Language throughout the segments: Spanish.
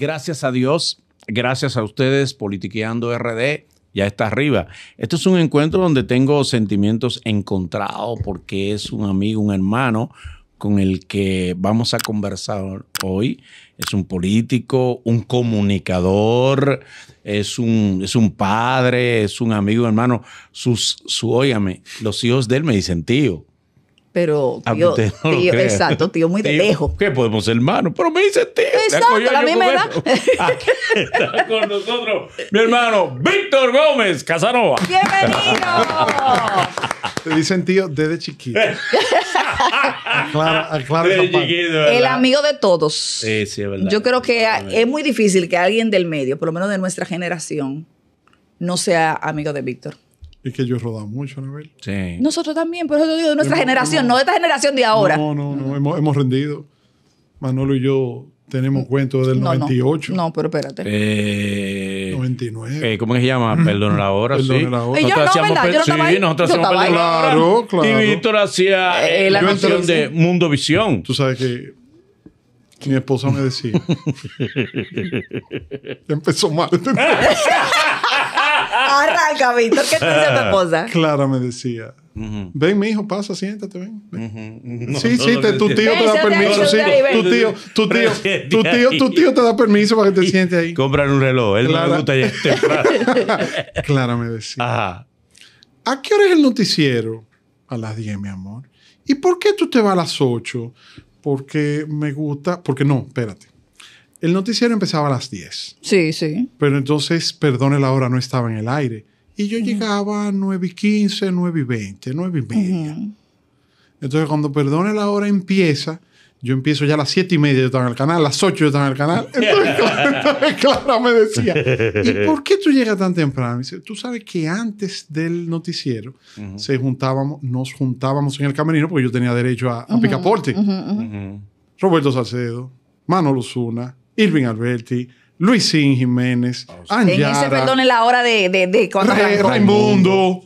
Gracias a Dios, gracias a ustedes, Politiqueando RD, ya está arriba. esto es un encuentro donde tengo sentimientos encontrados porque es un amigo, un hermano con el que vamos a conversar hoy. Es un político, un comunicador, es un, es un padre, es un amigo, hermano. Sus, su, los hijos de él me dicen tío. Pero ah, tío, exacto, tío muy de lejos. ¿Qué podemos ser hermanos? Pero me dice tío. Exacto, la misma edad. está con nosotros mi hermano Víctor Gómez Casanova. ¡Bienvenido! Te dicen tío desde chiquito. aclara, aclara El amigo de todos. Sí, sí, es verdad. Yo creo que es muy difícil que alguien del medio, por lo menos de nuestra generación, no sea amigo de Víctor. Es que yo he rodado mucho, Anabel. Sí. Nosotros también, por eso te digo, de nuestra generación, no de esta generación de ahora. No, no, no, Hemos, hemos, rendido. Manolo y yo tenemos cuentos del 98. No, pero espérate. Eh, 99. Eh, ¿Cómo se llama? Perdón la hora, sí. Perdón la hora. Y yo nosotros no, nosotros hacíamos la Claro, claro. Y Víctor hacía eh, la canción de Mundo Visión. Tú sabes que mi esposa me decía. empezó mal. Arranca, Víctor. ¿Qué te dice tu esposa? Clara me decía. Ven, mi hijo, pasa, siéntate, ven. sí, sí, te, tu tío te da permiso, sí. Tu tío, tu tío, tu tío, te da permiso para que te sientes ahí. Compran un reloj, él Clara. no le gusta ya este Clara me decía. Ajá. ¿A qué hora es el noticiero? A las 10, mi amor. ¿Y por qué tú te vas a las 8? Porque me gusta, porque no, espérate el noticiero empezaba a las 10. Sí, sí. Pero entonces, perdone la hora, no estaba en el aire. Y yo llegaba a 9 y 15, 9 y 20, 9 y media. Entonces, cuando perdone la hora empieza, yo empiezo ya a las 7 y media, yo estaba en el canal, a las 8 yo estaba en el canal. Entonces, Clara me decía, ¿y por qué tú llegas tan temprano? Y dice, tú sabes que antes del noticiero se juntábamos, nos juntábamos en el camerino porque yo tenía derecho a, a picaporte. Roberto Salcedo, Manolo Zuna, Irving Alberti, Luisín Jiménez, ah, Anjara, la hora de, de, de cuando Raimundo.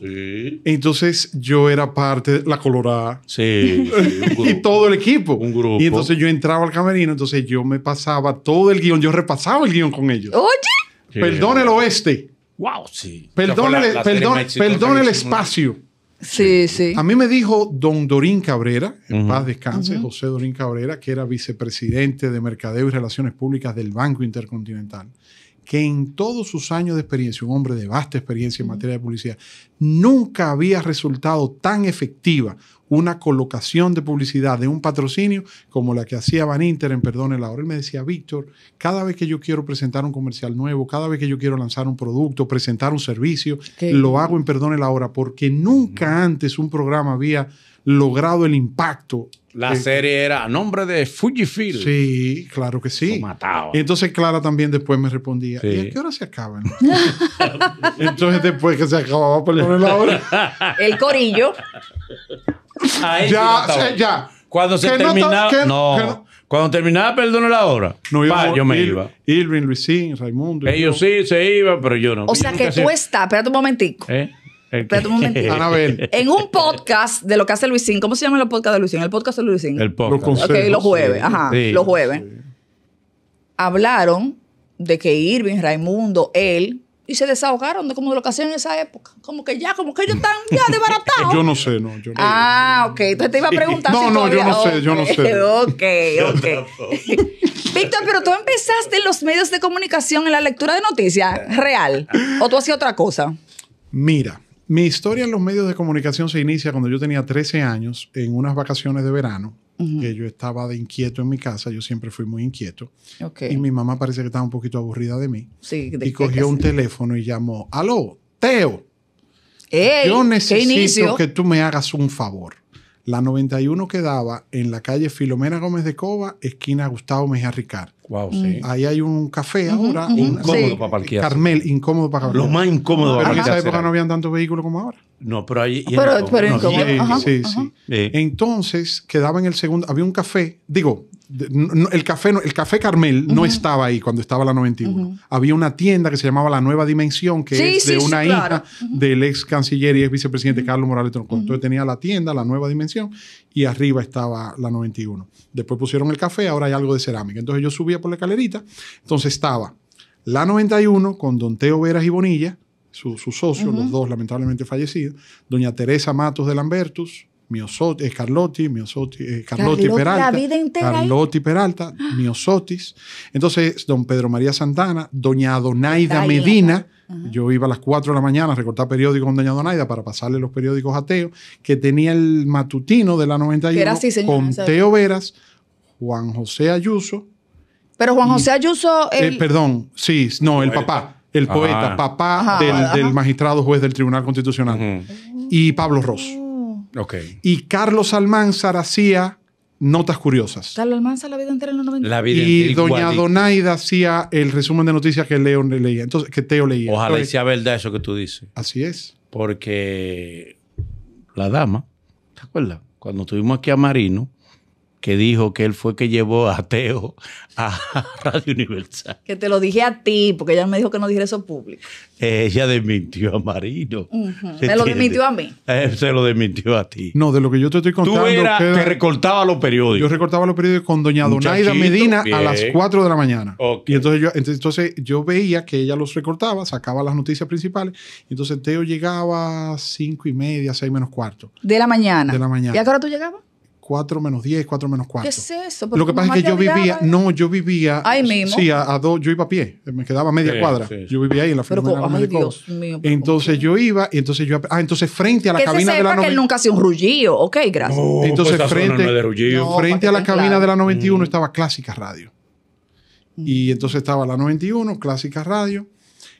Entonces yo era parte de la Colorada. y todo el equipo. grupo. Y entonces yo entraba al camerino, entonces yo me pasaba todo el guión, yo repasaba el guión con ellos. Oye. Perdón el oeste. Wow, Perdón, perdón, perdón el espacio. Eh, sí, A mí me dijo don Dorín Cabrera, en paz descanse, José Dorín Cabrera, que era vicepresidente de Mercadeo y Relaciones Públicas del Banco Intercontinental, que en todos sus años de experiencia, un hombre de vasta experiencia en materia de publicidad, nunca había resultado tan efectiva una colocación de publicidad de un patrocinio como la que hacía Van Inter en Perdone la Hora. Él me decía, Víctor, cada vez que yo quiero presentar un comercial nuevo, cada vez que yo quiero lanzar un producto, presentar un servicio, lo hago en Perdone la Hora porque nunca antes un programa había logrado el impacto. La serie era a nombre de Fujifilm. Sí, claro que sí. Mataba. Entonces Clara también después me respondía, ¿y a qué hora se acaban? Entonces después que se acababa, por la hora. El corillo ya, eh, ya. Cuando se terminaba. no, Cuando terminaba Perdón la hora no, iba yo me iba. Irving, Luisín, Raimundo. Ellos sí se iban, pero yo no. O sea que tú estás, espérate un momentico. ¿Eh? Espérate un momentico. En un podcast de lo que hace Luisín, ¿cómo se llama el podcast de Luisín? El podcast de Luisín. El podcast. Los ok, los jueves, ajá, los jueves. Hablaron de que Irving, Raimundo, él y se desahogaron de como de lo que hacían en esa época. Como que ya, como que ellos están ya desbaratados. yo no sé, no. ah, ok. Entonces te iba a preguntar. no, si no, no, yo no sé, yo no sé. Ok, ok. Víctor, pero tú empezaste en los medios de comunicación, en la lectura de noticias, real. ¿O tú hacías otra cosa? Mira, mi historia en los medios de comunicación se inicia cuando yo tenía 13 años, en unas vacaciones de verano que yo estaba de inquieto en mi casa, yo siempre fui muy inquieto. Y mi mamá parece que estaba un poquito aburrida de mí. y cogió un teléfono y llamó, aló, Teo, yo necesito que tú me hagas un favor. La 91 quedaba en la calle Filomena Gómez de Cova, esquina Gustavo Mejía Ricard. Wow, mm. sí. Ahí hay un café ahora. Incómodo para parquear. Carmel, incómodo para parquear. Lo más incómodo para ah, parquear. en esa época no habían tantos vehículos como ahora. No, pero ahí. en, sí, sí. Entonces quedaba en el segundo. Había un café. Digo, el café el café Carmel no estaba ahí cuando estaba la 91. Había una tienda que se llamaba La Nueva Dimensión, que es de una hija del ex canciller y ex vicepresidente Carlos Morales Entonces tenía la tienda La Nueva Dimensión y arriba estaba la 91. Después pusieron el café, ahora hay algo de cerámica. Entonces yo subía por la calerita entonces estaba la 91 con Don Teo Veras y Bonilla, su, socio, los dos lamentablemente fallecidos, doña Teresa Matos de Lambertus, eh, Carlotti, Carlotti, Peralta, Carlotti Peralta, Miosotis. Entonces, don Pedro María Santana, doña Adonaida Medina, yo iba a las 4 de la mañana a recortar periódicos con doña Donaida para pasarle los periódicos a Teo, que tenía el matutino de la 91 así, con Teo Veras, Juan José Ayuso. Pero Juan José Ayuso... Eh, el... perdón, sí, no, el papá el poeta, papá Del, magistrado juez del Tribunal Constitucional, y Pablo Ross. Mm. Okay. Y Carlos Almanzar hacía Notas Curiosas. Carlos Almanzar, la vida entera en los 90. y Doña Donaida hacía el resumen de noticias que Leo leía, entonces que Teo leía. Ojalá sea verdad eso que tú dices. Así es. Porque la dama, ¿te acuerdas? Cuando estuvimos aquí a Marino, que dijo que él fue que llevó a Teo a Radio Universal. Que te lo dije a ti, porque ella me dijo que no dijera eso público. ella desmintió a Marino. ¿Se lo desmintió a mí? Eh, se lo desmintió a ti. No, de lo que yo te estoy contando. Tú era que recortaba los periódicos. Yo recortaba los periódicos con doña Donaida Medina a las 4 de la mañana. Y entonces yo, entonces yo veía que ella los recortaba, sacaba las noticias principales. Y entonces Teo llegaba a 5 y media, 6 menos cuarto. De la mañana. De la mañana. ¿Y a qué hora tú llegabas? 4 menos 10, 4 menos 4. ¿Qué es eso? Lo que pasa es que yo vivía, no, yo vivía. mismo. Sí, a, dos, yo iba a pie, me quedaba media cuadra. Yo vivía ahí en la frente de Entonces yo iba, y entonces yo. Ah, entonces frente a la cabina de la. Que él nunca hacía un rugido, ok, gracias. Pues, entonces frente, frente a la cabina de la 91 mm. estaba Clásica Radio. Y entonces estaba la 91, Clásica Radio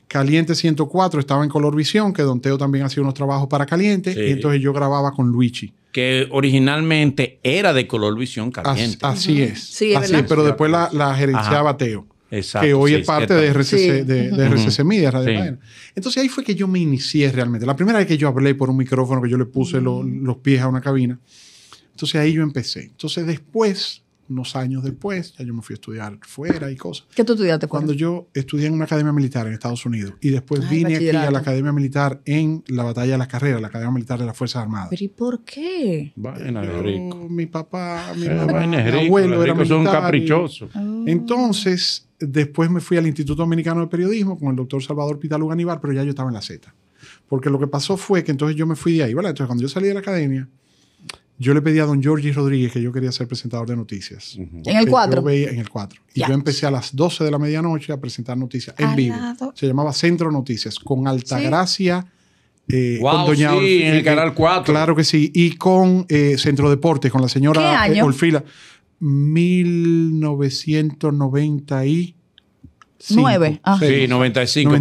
Caliente 104 estaba en Color Visión, que Don Teo también hacía unos trabajos para Caliente, y entonces yo grababa con Luigi. Que originalmente era de Color Visión Caliente. Así, es. Sí, pero después la, la gerenciaba Teo. que hoy es parte de RCC, Media, Radio Entonces ahí fue que yo me inicié realmente. La primera vez que yo hablé por un micrófono, que yo le puse los pies a una cabina, entonces ahí yo empecé. Entonces después unos años después, ya yo me fui a estudiar fuera y cosas. ¿Qué tú estudiaste? Cuando yo estudié en una academia militar en Estados Unidos y después vine aquí a la academia militar en la batalla de las carreras, la academia militar de las Fuerzas Armadas. ¿Pero y por qué? En yo, mi papá, mi mi abuelo era un Son ah. Entonces, después me fui al Instituto Dominicano de Periodismo con el doctor Salvador Pitalu pero ya yo estaba en la Z. Porque lo que pasó fue que entonces yo me fui de ahí, ¿verdad? Entonces, cuando yo salí de la academia, yo le pedí a don Jorge Rodríguez que yo quería ser presentador de noticias. En el 4. en el 4. Y yo empecé a las 12 de la medianoche a presentar noticias en vivo. Se llamaba Centro Noticias, con Altagracia. ¿Sí? Eh, con Doña sí, en el canal 4. Claro que sí. Y con eh, Centro Deportes, con la señora ¿Qué eh, año? 1990 Sí, 95, ah.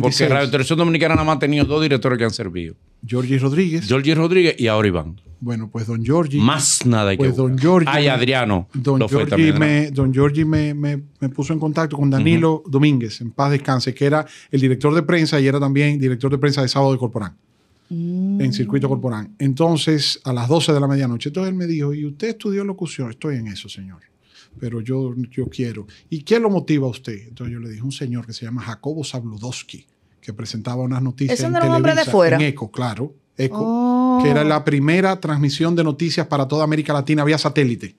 porque Radio Televisión Dominicana nada más ha tenido dos directores que han servido. Georgie Rodríguez. Jorge Rodríguez y ahora Iván. Bueno, pues don Georgie. Más nada que pues don Ay, Adriano. Don Georgie, me, puso en contacto con Danilo Domínguez, en paz descanse, que era el director de prensa y era también director de prensa de Sábado de Corporán, mm. en Circuito Corporán. Entonces, a las 12 de la medianoche. Entonces él me dijo, ¿y usted estudió locución? Estoy en eso, señor. Pero yo, yo quiero. ¿Y qué lo motiva a usted? Entonces yo le dije, un señor que se llama Jacobo Zabludowski que presentaba unas noticias en Televisa, en ECO, claro, ECO, oh. que era la primera transmisión de noticias para toda América Latina vía satélite.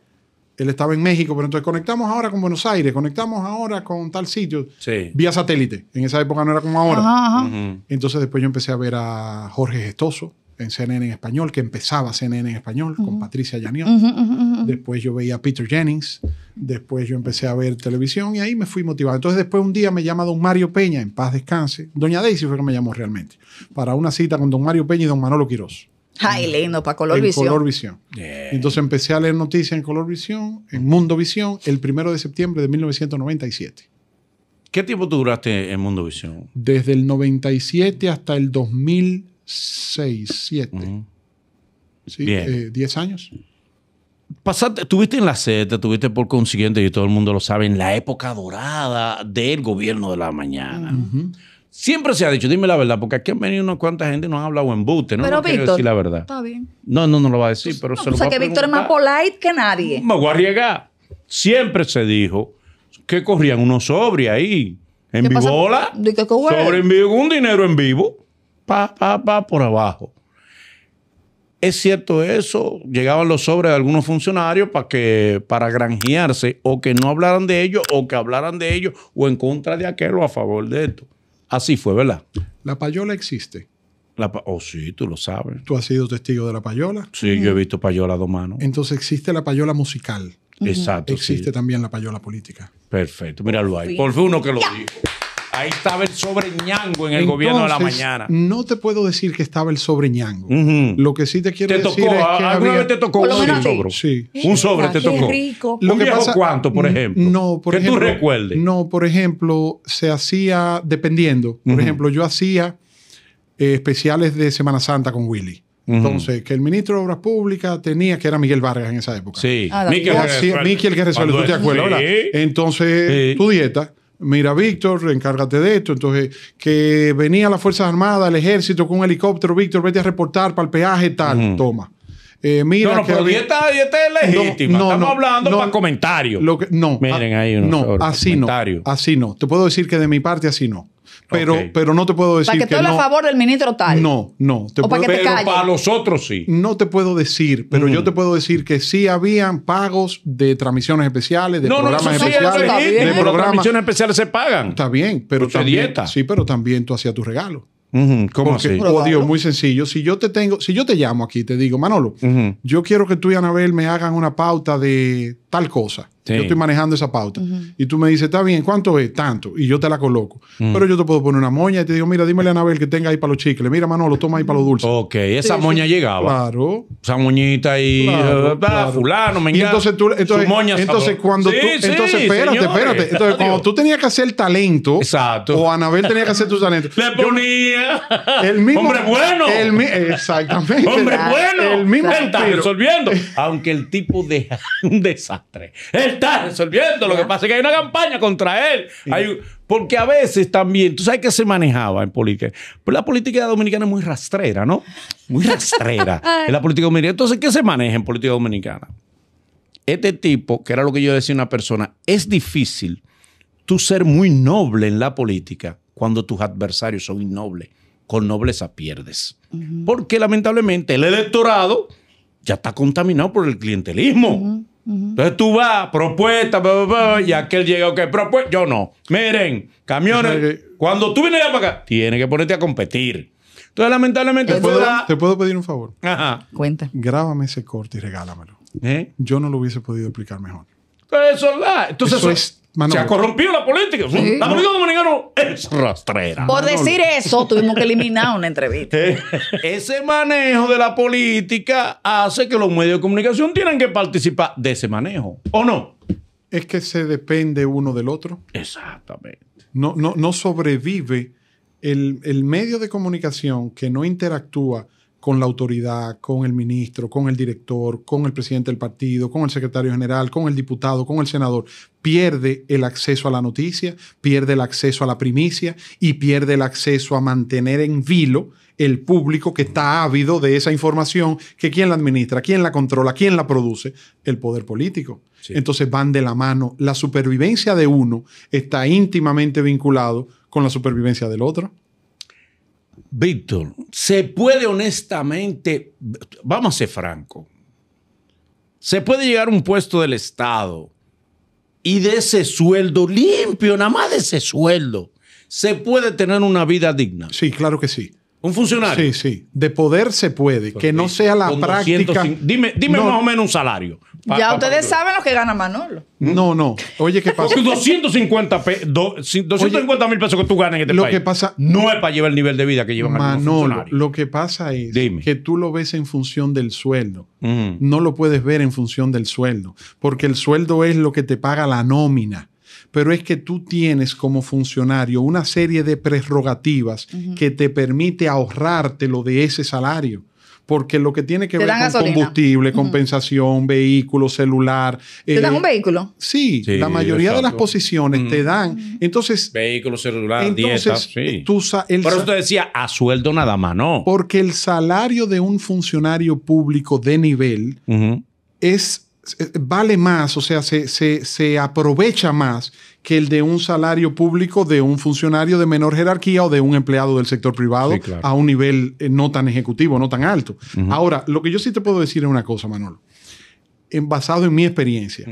Él estaba en México, pero entonces conectamos ahora con Buenos Aires, conectamos ahora con tal sitio, vía satélite. En esa época no era como ahora. Entonces después yo empecé a ver a Jorge Gestoso, en CNN en español, que empezaba CNN en español con Patricia Llanión. después yo veía a Peter Jennings, después yo empecé a ver televisión y ahí me fui motivado. Entonces después un día me llama don Mario Peña, en paz descanse. Doña Daisy fue que me llamó realmente, para una cita con don Mario Peña y don Manolo Quirós. Ay, lindo, para Color Visión. Color Visión. Entonces empecé a leer noticias en Color Visión, en Mundo Visión, el primero de septiembre de 1997. ¿Qué tiempo tú duraste en Mundo Visión? Desde el 97 hasta el 2000 6, 7, 10 años. Pasaste, estuviste en la Z, tuviste por consiguiente, y todo el mundo lo sabe, en la época dorada del gobierno de la mañana. Siempre se ha dicho, dime la verdad, porque aquí han venido unas cuantas gente y nos han hablado en bute no, pero no decir la verdad. No, no, no lo va a decir, pues, pero se pues lo O sea, que Víctor es más polite que nadie. Me voy a Siempre se dijo que corrían unos sobres ahí, en vivola, sobre en un dinero en vivo pa, pa, pa, por abajo. ¿Es cierto eso? Llegaban los sobres de algunos funcionarios para que para granjearse o que no hablaran de ellos o que hablaran de ellos o en contra de aquello o a favor de esto. Así fue, ¿verdad? La payola existe. La oh, sí, tú lo sabes. ¿Tú has sido testigo de la payola? Sí, yo he visto payola a dos manos. Entonces existe la payola musical. Exacto. Existe también la payola política. Perfecto, míralo ahí. Por fin uno que lo dijo. Ahí estaba el sobreñango en el gobierno de la mañana. No te puedo decir que estaba el sobreñango. Lo que sí te quiero decir es que alguna vez te tocó un sobre. Sí. Un sobre te tocó. que cuánto, por mm, ejemplo? No, por tú recuerdes. No, por ejemplo, se hacía dependiendo. Por ejemplo, yo hacía eh, especiales de Semana Santa con Willy. Entonces, que el ministro de Obras Públicas tenía, que era Miguel Vargas en esa época. Sí, Miguel, Miguel que resuelve, ¿tú te acuerdas? Entonces, tu dieta, mira, Víctor, encárgate de esto. Entonces, que venía las Fuerzas Armadas, el ejército con un helicóptero, Víctor, vete a reportar para el peaje, tal, toma. Eh, mira no, no, que pero había... dieta, dieta es legítima. No, no, Estamos hablando para comentarios. no, Miren ah, ahí unos no, así no, así no. Te puedo decir que de mi parte así no. Pero, pero no te puedo decir. Para que, tú no, a favor del ministro tal. No, no. Te para que pero para los otros sí. No te puedo decir, pero yo te puedo decir que sí habían pagos de transmisiones especiales, de programas no, especiales. de programas. transmisiones especiales se pagan. Está bien, pero también. Dieta. Sí, pero también tú hacías tu regalo. Como ¿Cómo oh, Dios, muy sencillo. Si yo te tengo, si yo te llamo aquí te digo, Manolo, yo quiero que tú y Anabel me hagan una pauta de tal cosa. Yo estoy manejando esa pauta. Y tú me dices, está bien, ¿cuánto es? Tanto. Y yo te la coloco. Mm. Pero yo te puedo poner una moña y te digo, mira, dímele a Anabel que tenga ahí para los chicles. Mira, Manolo, toma ahí para los dulces. Ok, esa moña llegaba. Claro. Esa moñita ahí, ah, fulano, me encanta. entonces tú, entonces, cuando tú, entonces espérate, espérate. Entonces, cuando tú tenías que hacer talento, Exacto. o Anabel tenía que hacer tu talento. Le ponía. el mismo, Hombre bueno. El, exactamente. Hombre bueno. El mismo. Él resolviendo. Aunque el tipo de un desastre. Él está resolviendo. Lo que pasa es que hay una campaña contra él. Hay, porque a veces también, tú sabes que se manejaba en política. Pues la política dominicana es muy rastrera, ¿no? Muy rastrera. la política dominicana. Entonces, ¿qué se maneja en política dominicana? Este tipo, que era lo que yo decía una persona, es difícil tú ser muy noble en la política cuando tus adversarios son innobles. Con nobleza pierdes. Porque lamentablemente el electorado ya está contaminado por el clientelismo. Entonces tú vas, propuesta, y aquel llega, ok, propuesta, yo no. Miren, camiones, cuando tú vienes para acá, tienes que ponerte a competir. Entonces, lamentablemente, ¿Te puedo, pedir un favor? Ajá. Cuenta. Grábame ese corte y regálamelo. ¿Eh? Yo no lo hubiese podido explicar mejor. Eso Entonces, se ha corrompido la política. La política dominicana es rastrera. Por decir eso, tuvimos que eliminar una entrevista. ese manejo de la política hace que los medios de comunicación tienen que participar de ese manejo, ¿o no? Es que se depende uno del otro. Exactamente. No, no, no sobrevive el, el medio de comunicación que no interactúa con la autoridad, con el ministro, con el director, con el presidente del partido, con el secretario general, con el diputado, con el senador, pierde el acceso a la noticia, pierde el acceso a la primicia y pierde el acceso a mantener en vilo el público que está ávido de esa información, que quién la administra, quién la controla, quién la produce, el poder político. Entonces van de la mano. La supervivencia de uno está íntimamente vinculado con la supervivencia del otro. Víctor, ¿se puede honestamente, vamos a ser franco, se puede llegar a un puesto del Estado y de ese sueldo limpio, nada más de ese sueldo, se puede tener una vida digna? Sí, claro que sí. Un funcionario. Sí, sí. De poder se puede. que no sea la práctica. dime, más o menos un salario ya ustedes saben lo que gana Manolo. No, no. Oye, ¿qué pasa? 250 mil pesos que tú ganas en este lo Que pasa, no es para llevar el nivel de vida que lleva Manolo, lo que pasa es que tú lo ves en función del sueldo. Mm. No lo puedes ver en función del sueldo. Porque el sueldo es lo que te paga la nómina pero es que tú tienes como funcionario una serie de prerrogativas que te permite ahorrarte lo de ese salario porque lo que tiene que ver con combustible, compensación, vehículo, celular. ¿Te dan eh, un vehículo? Sí, la mayoría de las posiciones te dan. Entonces. Vehículo, celular, entonces, dieta, sí. Por eso te decía a sueldo nada más, ¿no? Porque el salario de un funcionario público de nivel es eh, vale más, o sea, se aprovecha más que el de un salario público de un funcionario de menor jerarquía o de un empleado del sector privado a un nivel eh, no tan ejecutivo, no tan alto. Ahora, lo que yo sí te puedo decir es una cosa, Manolo, en, basado en mi experiencia.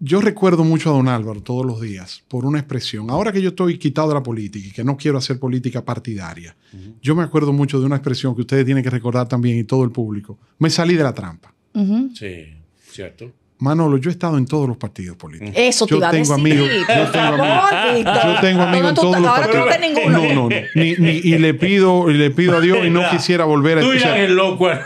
Yo recuerdo mucho a don Álvaro todos los días por una expresión. Ahora que yo estoy quitado de la política y que no quiero hacer política partidaria, yo me acuerdo mucho de una expresión que ustedes tienen que recordar también y todo el público. Me salí de la trampa. Sí, cierto. Manolo, yo he estado en todos los partidos políticos. Eso te yo tengo a decir. Amigos, yo tengo amigos. yo tengo amigos en todos los partidos. No, no, no. Ni, ni, y le pido, y le pido a Dios y no quisiera volver a escuchar. Tú loco. ¿eh?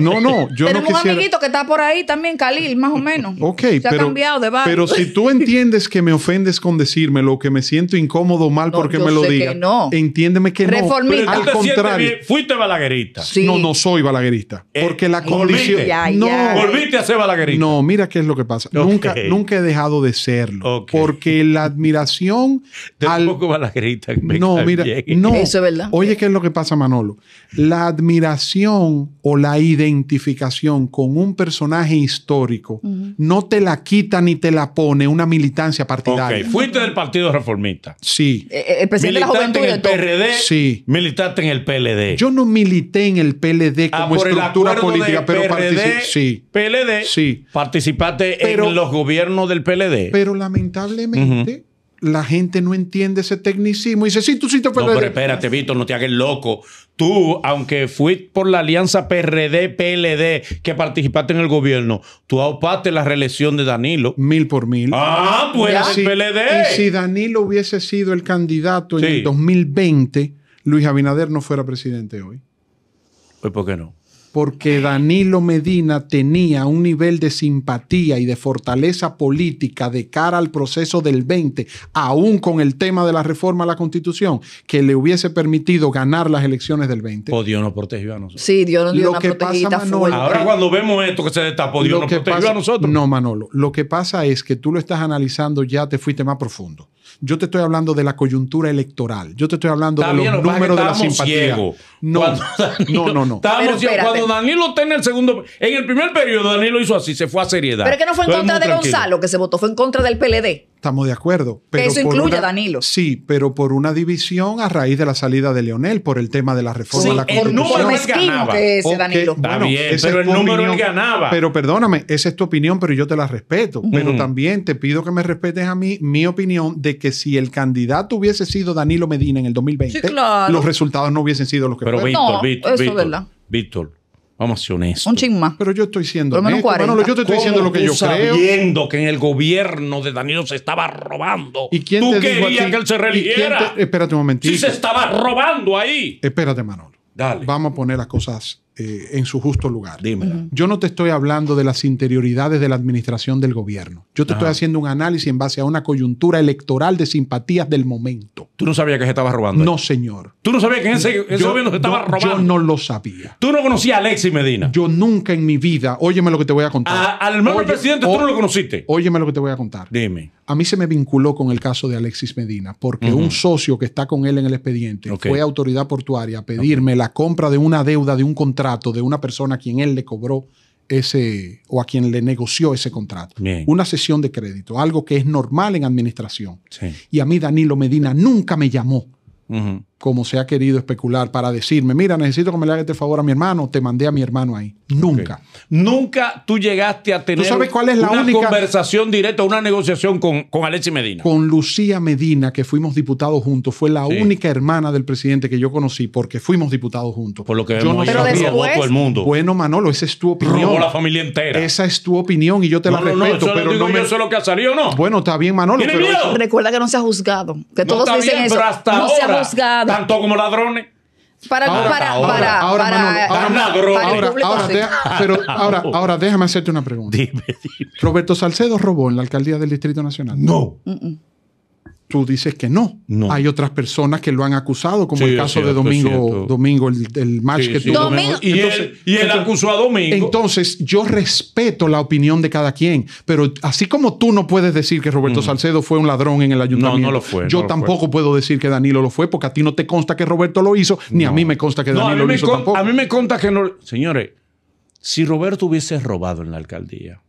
No, no. Tenemos no quisiera... un amiguito que está por ahí también, Khalil, más o menos. Ok, Se pero, ha cambiado de barrio. Pero si tú entiendes que me ofendes con decirme lo que me siento incómodo mal porque me lo diga. entiéndeme que no. no. Al contrario. fuiste balaguerista. No, no soy balaguerista. Eh, porque la condición. No. Volviste a ser balaguerista. No, mira qué es lo que pasa. Nunca, nunca he dejado de serlo. Porque la admiración. al... poco va la grita. No, mira, Eso es verdad. Oye, qué es lo que pasa, Manolo. La admiración o la identificación con un personaje histórico no te la quita ni te la pone una militancia partidaria. Ok, fuiste del Partido Reformista. Sí. Eh, eh, el, presidente de la Juventud. En el PRD. Sí. Militaste en el PLD. Yo no milité en el PLD ah, como estructura política, pero participé. Sí. PLD. Sí. Participé participaste en los gobiernos del PLD. Pero lamentablemente. la gente no entiende ese tecnicismo. Y dice, sí, tú sí te No, pero espérate, Víctor, no te hagas loco. Tú, aunque fuiste por la alianza PRD-PLD que participaste en el gobierno, tú aparte la reelección de Danilo. Mil por mil. Ah, pues el si, PLD. Y si Danilo hubiese sido el candidato en el 2020, Luis Abinader no fuera presidente hoy. Pues, ¿por qué no? porque Danilo Medina tenía un nivel de simpatía y de fortaleza política de cara al proceso del 20, aún con el tema de la reforma a la Constitución, que le hubiese permitido ganar las elecciones del 20. Pues Dios nos protegió a nosotros. Sí, Dios nos dio lo una Ahora cuando vemos esto que se destapó, Dios nos protegió a nosotros. No, Manolo, lo que pasa es que tú lo estás analizando ya te fuiste más profundo. Yo te estoy hablando de la coyuntura electoral. Yo te estoy hablando de los números de la simpatía. No, no, no, no. cuando Danilo está en el segundo, en el primer periodo Danilo hizo así, se fue a seriedad. Pero que no fue en contra de Gonzalo que se votó, fue en contra del PLD. Estamos de acuerdo. Pero Eso incluye a Danilo. Sí, pero por una división a raíz de la salida de Leonel por el tema de la reforma a la Constitución. El número ganaba. Ese, Danilo. pero el número él ganaba. Pero perdóname, esa es tu opinión, pero yo te la respeto. Pero también te pido que me respetes a mí mi opinión de que si el candidato hubiese sido Danilo Medina en el 2020, los resultados no hubiesen sido los que pero fueron. Pero Víctor, Víctor, Víctor Vamos a ser honestos. Un más. Pero yo estoy diciendo. Manolo, yo te estoy diciendo lo que yo creo. Sabiendo que en el gobierno de Danilo se estaba robando. ¿Y quién ¿Tú querías que él se religiera? Espérate un momentito. Si se estaba robando ahí. Espérate, Manolo. Dale. Vamos a poner las cosas eh, en su justo lugar. Dime. Yo no te estoy hablando de las interioridades de la administración del gobierno. Yo te estoy haciendo un análisis en base a una coyuntura electoral de simpatías del momento. ¿Tú no sabías que se estaba robando? No, señor. ¿Tú no sabías que en ese gobierno se estaba robando? Yo no lo sabía. ¿Tú no conocías a Alexis Medina? Yo nunca en mi vida, óyeme lo que te voy a contar. al mismo presidente tú no lo conociste. Óyeme lo que te voy a contar. Dime. A mí se me vinculó con el caso de Alexis Medina porque un socio que está con él en el expediente fue autoridad portuaria a pedirme la compra de una deuda de un contrato de una persona a quien él le cobró ese o a quien le negoció ese contrato. Una sesión de crédito, algo que es normal en administración. Y a mí Danilo Medina nunca me llamó como se ha querido especular, para decirme, mira, necesito que me le hagas este favor a mi hermano, te mandé a mi hermano ahí. Nunca. Nunca tú llegaste a tener cuál es la una única... conversación directa, una negociación con, con Medina. Con Lucía Medina, que fuimos diputados juntos, fue la única hermana del presidente que yo conocí porque fuimos diputados juntos. Por lo que yo no sabía todo el mundo. Bueno, Manolo, esa es tu opinión. la familia entera. Esa es tu opinión y yo te la respeto. pero digo no yo lo que ha salido, ¿no? Bueno, está bien, Manolo. Recuerda que no se ha juzgado. Que todos dicen eso. no se ha juzgado tanto como ladrones. Para, para, para, ahora, ahora, ahora, ahora, ahora déjame hacerte una pregunta. Roberto Salcedo robó en la alcaldía del Distrito Nacional. no. Mm, mm tú dices que no. Hay otras personas que lo han acusado, como el caso de Domingo, Domingo el, match que tuvo. Y, él, acusó a Domingo. Entonces, yo respeto la opinión de cada quien, pero así como tú no puedes decir que Roberto mm. Salcedo fue un ladrón en el ayuntamiento, yo tampoco puedo decir que Danilo lo fue, porque a ti no te consta que Roberto lo hizo, ni a mí me consta que Danilo lo hizo tampoco. A mí me consta que no... Señores, si Roberto hubiese robado en la alcaldía,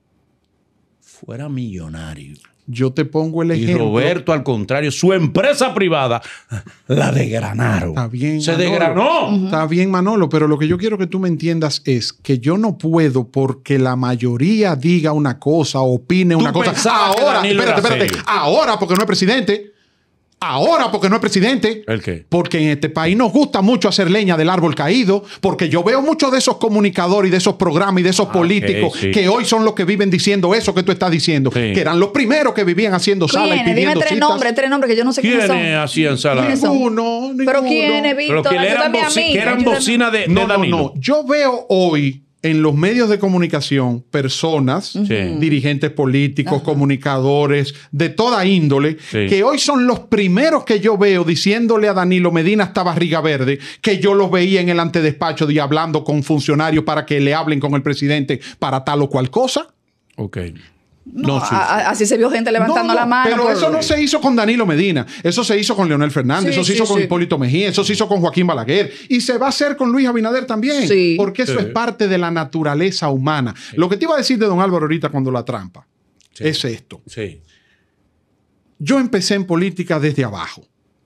fuera millonario. Yo te pongo el ejemplo. Y Roberto, al contrario, su empresa privada la degranaron. Está bien. Se Manolo. degranó. Está bien, Manolo, pero lo que yo quiero que tú me entiendas es que yo no puedo porque la mayoría diga una cosa, opine una cosa. Ahora, espérate, espérate. Ahora, porque no es presidente. Ahora, porque no es presidente. ¿El qué? Porque en este país nos gusta mucho hacer leña del árbol caído, porque yo veo muchos de esos comunicadores y de esos programas y de esos ah, políticos que hoy son los que viven diciendo eso que tú estás diciendo, que eran los primeros que vivían haciendo sala y pidiendo Dime tres nombres, tres nombres que yo no sé quiénes, quiénes hacían sala? Ninguno, ninguno. Pero quiénes, Víctor, Pero que eran, bocina de, no, No, no, yo veo hoy en los medios de comunicación personas, dirigentes políticos, comunicadores, de toda índole, que hoy son los primeros que yo veo diciéndole a Danilo Medina hasta barriga verde, que yo los veía en el antedespacho y hablando con funcionarios para que le hablen con el presidente para tal o cual cosa. Okay. No, así se vio gente levantando la mano. Pero pues. eso no se hizo con Danilo Medina, eso se hizo con Leonel Fernández, eso se hizo con Hipólito Mejía, eso se hizo con Joaquín Balaguer y se va a hacer con Luis Abinader también, porque eso es parte de la naturaleza humana. Lo que te iba a decir de don Álvaro ahorita cuando la trampa es esto. Yo empecé en política desde abajo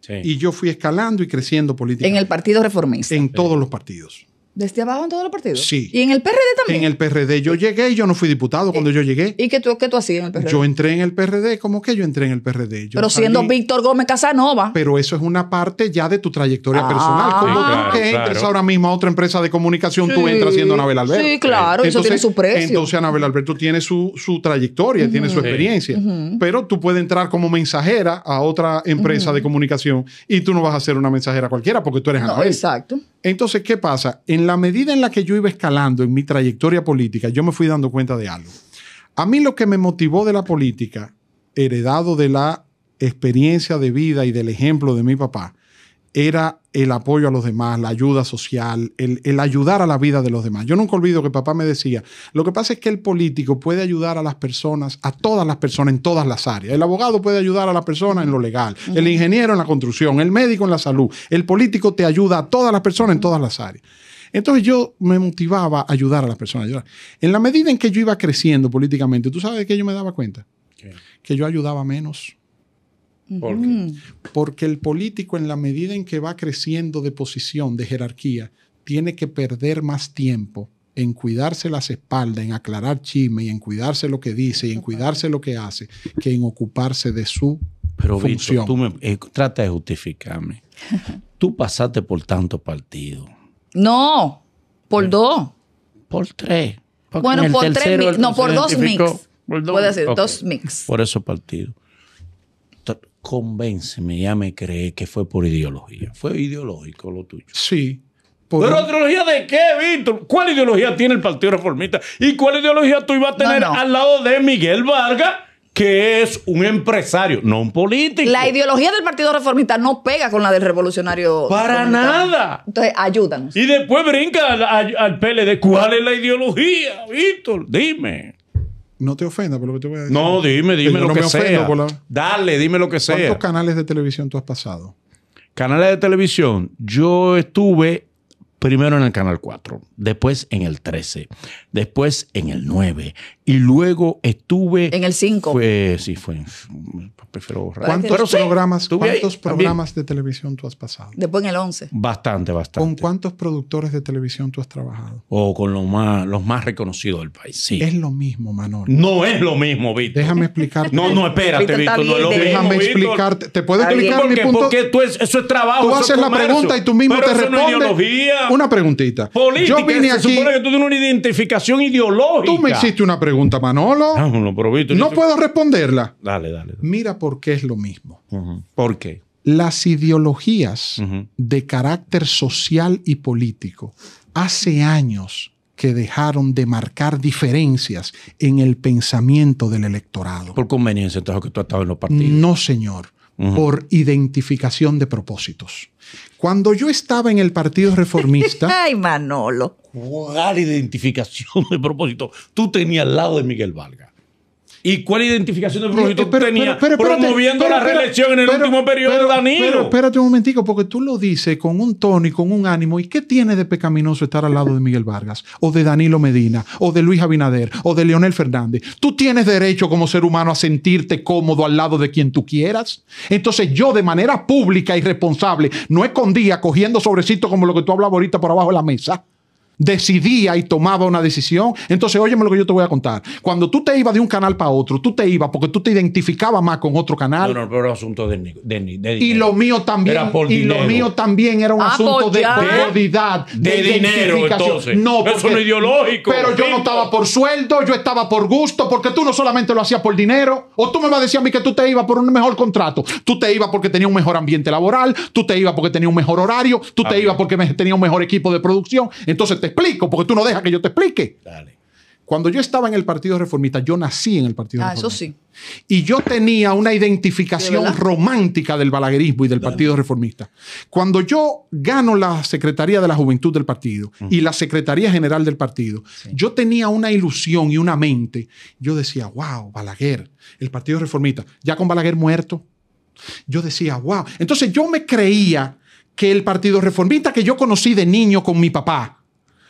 y yo fui escalando y creciendo políticamente En el Partido Reformista. En todos los partidos. ¿Desde abajo en todos los partidos? Sí. ¿Y en el PRD también? En el PRD. Yo llegué y yo no fui diputado cuando yo llegué. ¿Y qué tú, qué tú hacías en el PRD? Yo entré en el PRD. ¿Cómo que yo entré en el PRD? Yo pero siendo Víctor Gómez Casanova. Pero eso es una parte ya de tu trayectoria personal. Ah, como que entres ahora mismo a otra empresa de comunicación, tú entras siendo Anabel Alberto. Sí, claro. eso tiene su precio. Entonces Anabel Alberto tiene su, su trayectoria, tiene su experiencia. Pero tú puedes entrar como mensajera a otra empresa de comunicación y tú no vas a ser una mensajera cualquiera porque tú eres Anabel. Exacto. Entonces, ¿qué pasa? En la medida en la que yo iba escalando en mi trayectoria política, yo me fui dando cuenta de algo. A mí lo que me motivó de la política, heredado de la experiencia de vida y del ejemplo de mi papá, era el apoyo a los demás, la ayuda social, el, ayudar a la vida de los demás. Yo nunca olvido que papá me decía, lo que pasa es que el político puede ayudar a las personas, a todas las personas en todas las áreas. El abogado puede ayudar a la persona en lo legal, el ingeniero en la construcción, el médico en la salud, el político te ayuda a todas las personas en todas las áreas. Entonces yo me motivaba a ayudar a las personas. En la medida en que yo iba creciendo políticamente, ¿tú sabes de qué yo me daba cuenta? Que yo ayudaba menos. ¿Por qué? Porque el político en la medida en que va creciendo de posición, de jerarquía, tiene que perder más tiempo en cuidarse las espaldas, en aclarar chisme y en cuidarse lo que dice y en cuidarse lo que hace, que en ocuparse de su Pero, función. Eh, trata de justificarme. tú pasaste por tantos partidos no, por dos. Por tres. bueno, por tres No, por dos mix. Por dos. mix. Por esos partido. Convénceme, ya me cree que fue por ideología. Fue ideológico lo tuyo. Sí. ¿Pero ideología de qué, Víctor? ¿Cuál ideología tiene el Partido Reformista? ¿Y cuál ideología tú ibas a tener al lado de Miguel Vargas? que es un empresario, no un político. La ideología del Partido Reformista no pega con la del revolucionario. Para nada. Entonces, ayúdanos. Y después brinca al, al, de PLD. ¿Cuál es la ideología, Víctor? Dime. No te ofenda por lo que te voy a decir. No, dime, dime lo que sea. Dale, dime lo que sea. ¿Cuántos canales de televisión tú has pasado? Canales de televisión. Yo estuve primero en el canal 4, después en el 13, después en el 9, y luego estuve... En el 5. Fue, sí, fue... Prefiero borrar. ¿Cuántos programas, ¿cuántos programas de televisión tú has pasado? Después en el 11. Bastante, bastante. ¿Con cuántos productores de televisión tú has trabajado? O con los más, los más reconocidos del país, sí. Es lo mismo, Manolo. No es lo mismo, Víctor. Déjame explicarte. no, no, espérate, Víctor. No es lo Déjame explicarte. ¿Te puedo explicar mi punto? Porque tú eso es trabajo. Tú haces la pregunta y tú mismo te respondes. una ideología. Una preguntita. Política. Yo vine se aquí. supone que tú tienes una identificación ideológica. Tú me hiciste una pregunta pregunta, Manolo. Ah, no, puedo responderla. Dale, dale, Mira por qué es lo mismo. ¿Por qué? Las ideologías de carácter social y político hace años que dejaron de marcar diferencias en el pensamiento del electorado. Por conveniencia, entonces, que tú has estado en los partidos. No, señor por identificación de propósitos. Cuando yo estaba en el Partido Reformista... ¡Ay, Manolo! ¿Cuál identificación de propósitos? Tú tenías al lado de Miguel Valga. ¿Y cuál identificación de proyecto eh, pero, pero, promoviendo la reelección en el último periodo Danilo? Pero espérate un momentico, porque tú lo dices con un tono y con un ánimo. ¿Y qué tiene de pecaminoso estar al lado de Miguel Vargas, o de Danilo Medina, o de Luis Abinader, o de Leonel Fernández? Tú tienes derecho como ser humano a sentirte cómodo al lado de quien tú quieras. Entonces yo de manera pública y responsable, no escondía cogiendo sobrecitos como lo que tú hablabas ahorita por abajo de la mesa decidía y tomaba una decisión. Entonces, óyeme lo que yo te voy a contar. Cuando tú te ibas de un canal para otro, tú te ibas porque tú te identificabas más con otro canal. No, no, pero era asunto de, Y lo mío también, y lo mío también era un ah, asunto de comodidad, de, dinero, entonces. eso no es ideológico. Pero yo no estaba por sueldo, yo estaba por gusto, porque tú no solamente lo hacías por dinero, o tú me vas a decir a mí que tú te ibas por un mejor contrato, tú te ibas porque tenía un mejor ambiente laboral, tú te ibas porque tenía un mejor horario, tú te ibas porque tenía un mejor equipo de producción. Entonces te explico, porque tú no dejas que yo te explique. Cuando yo estaba en el Partido Reformista, yo nací en el Partido ah, Eso sí. Y yo tenía una identificación romántica del balaguerismo y del Partido Reformista. Cuando yo gano la Secretaría de la Juventud del partido y la Secretaría General del partido, yo tenía una ilusión y una mente. Yo decía, wow, Balaguer, el Partido Reformista, ya con Balaguer muerto. Yo decía, wow. Entonces yo me creía que el Partido Reformista que yo conocí de niño con mi papá,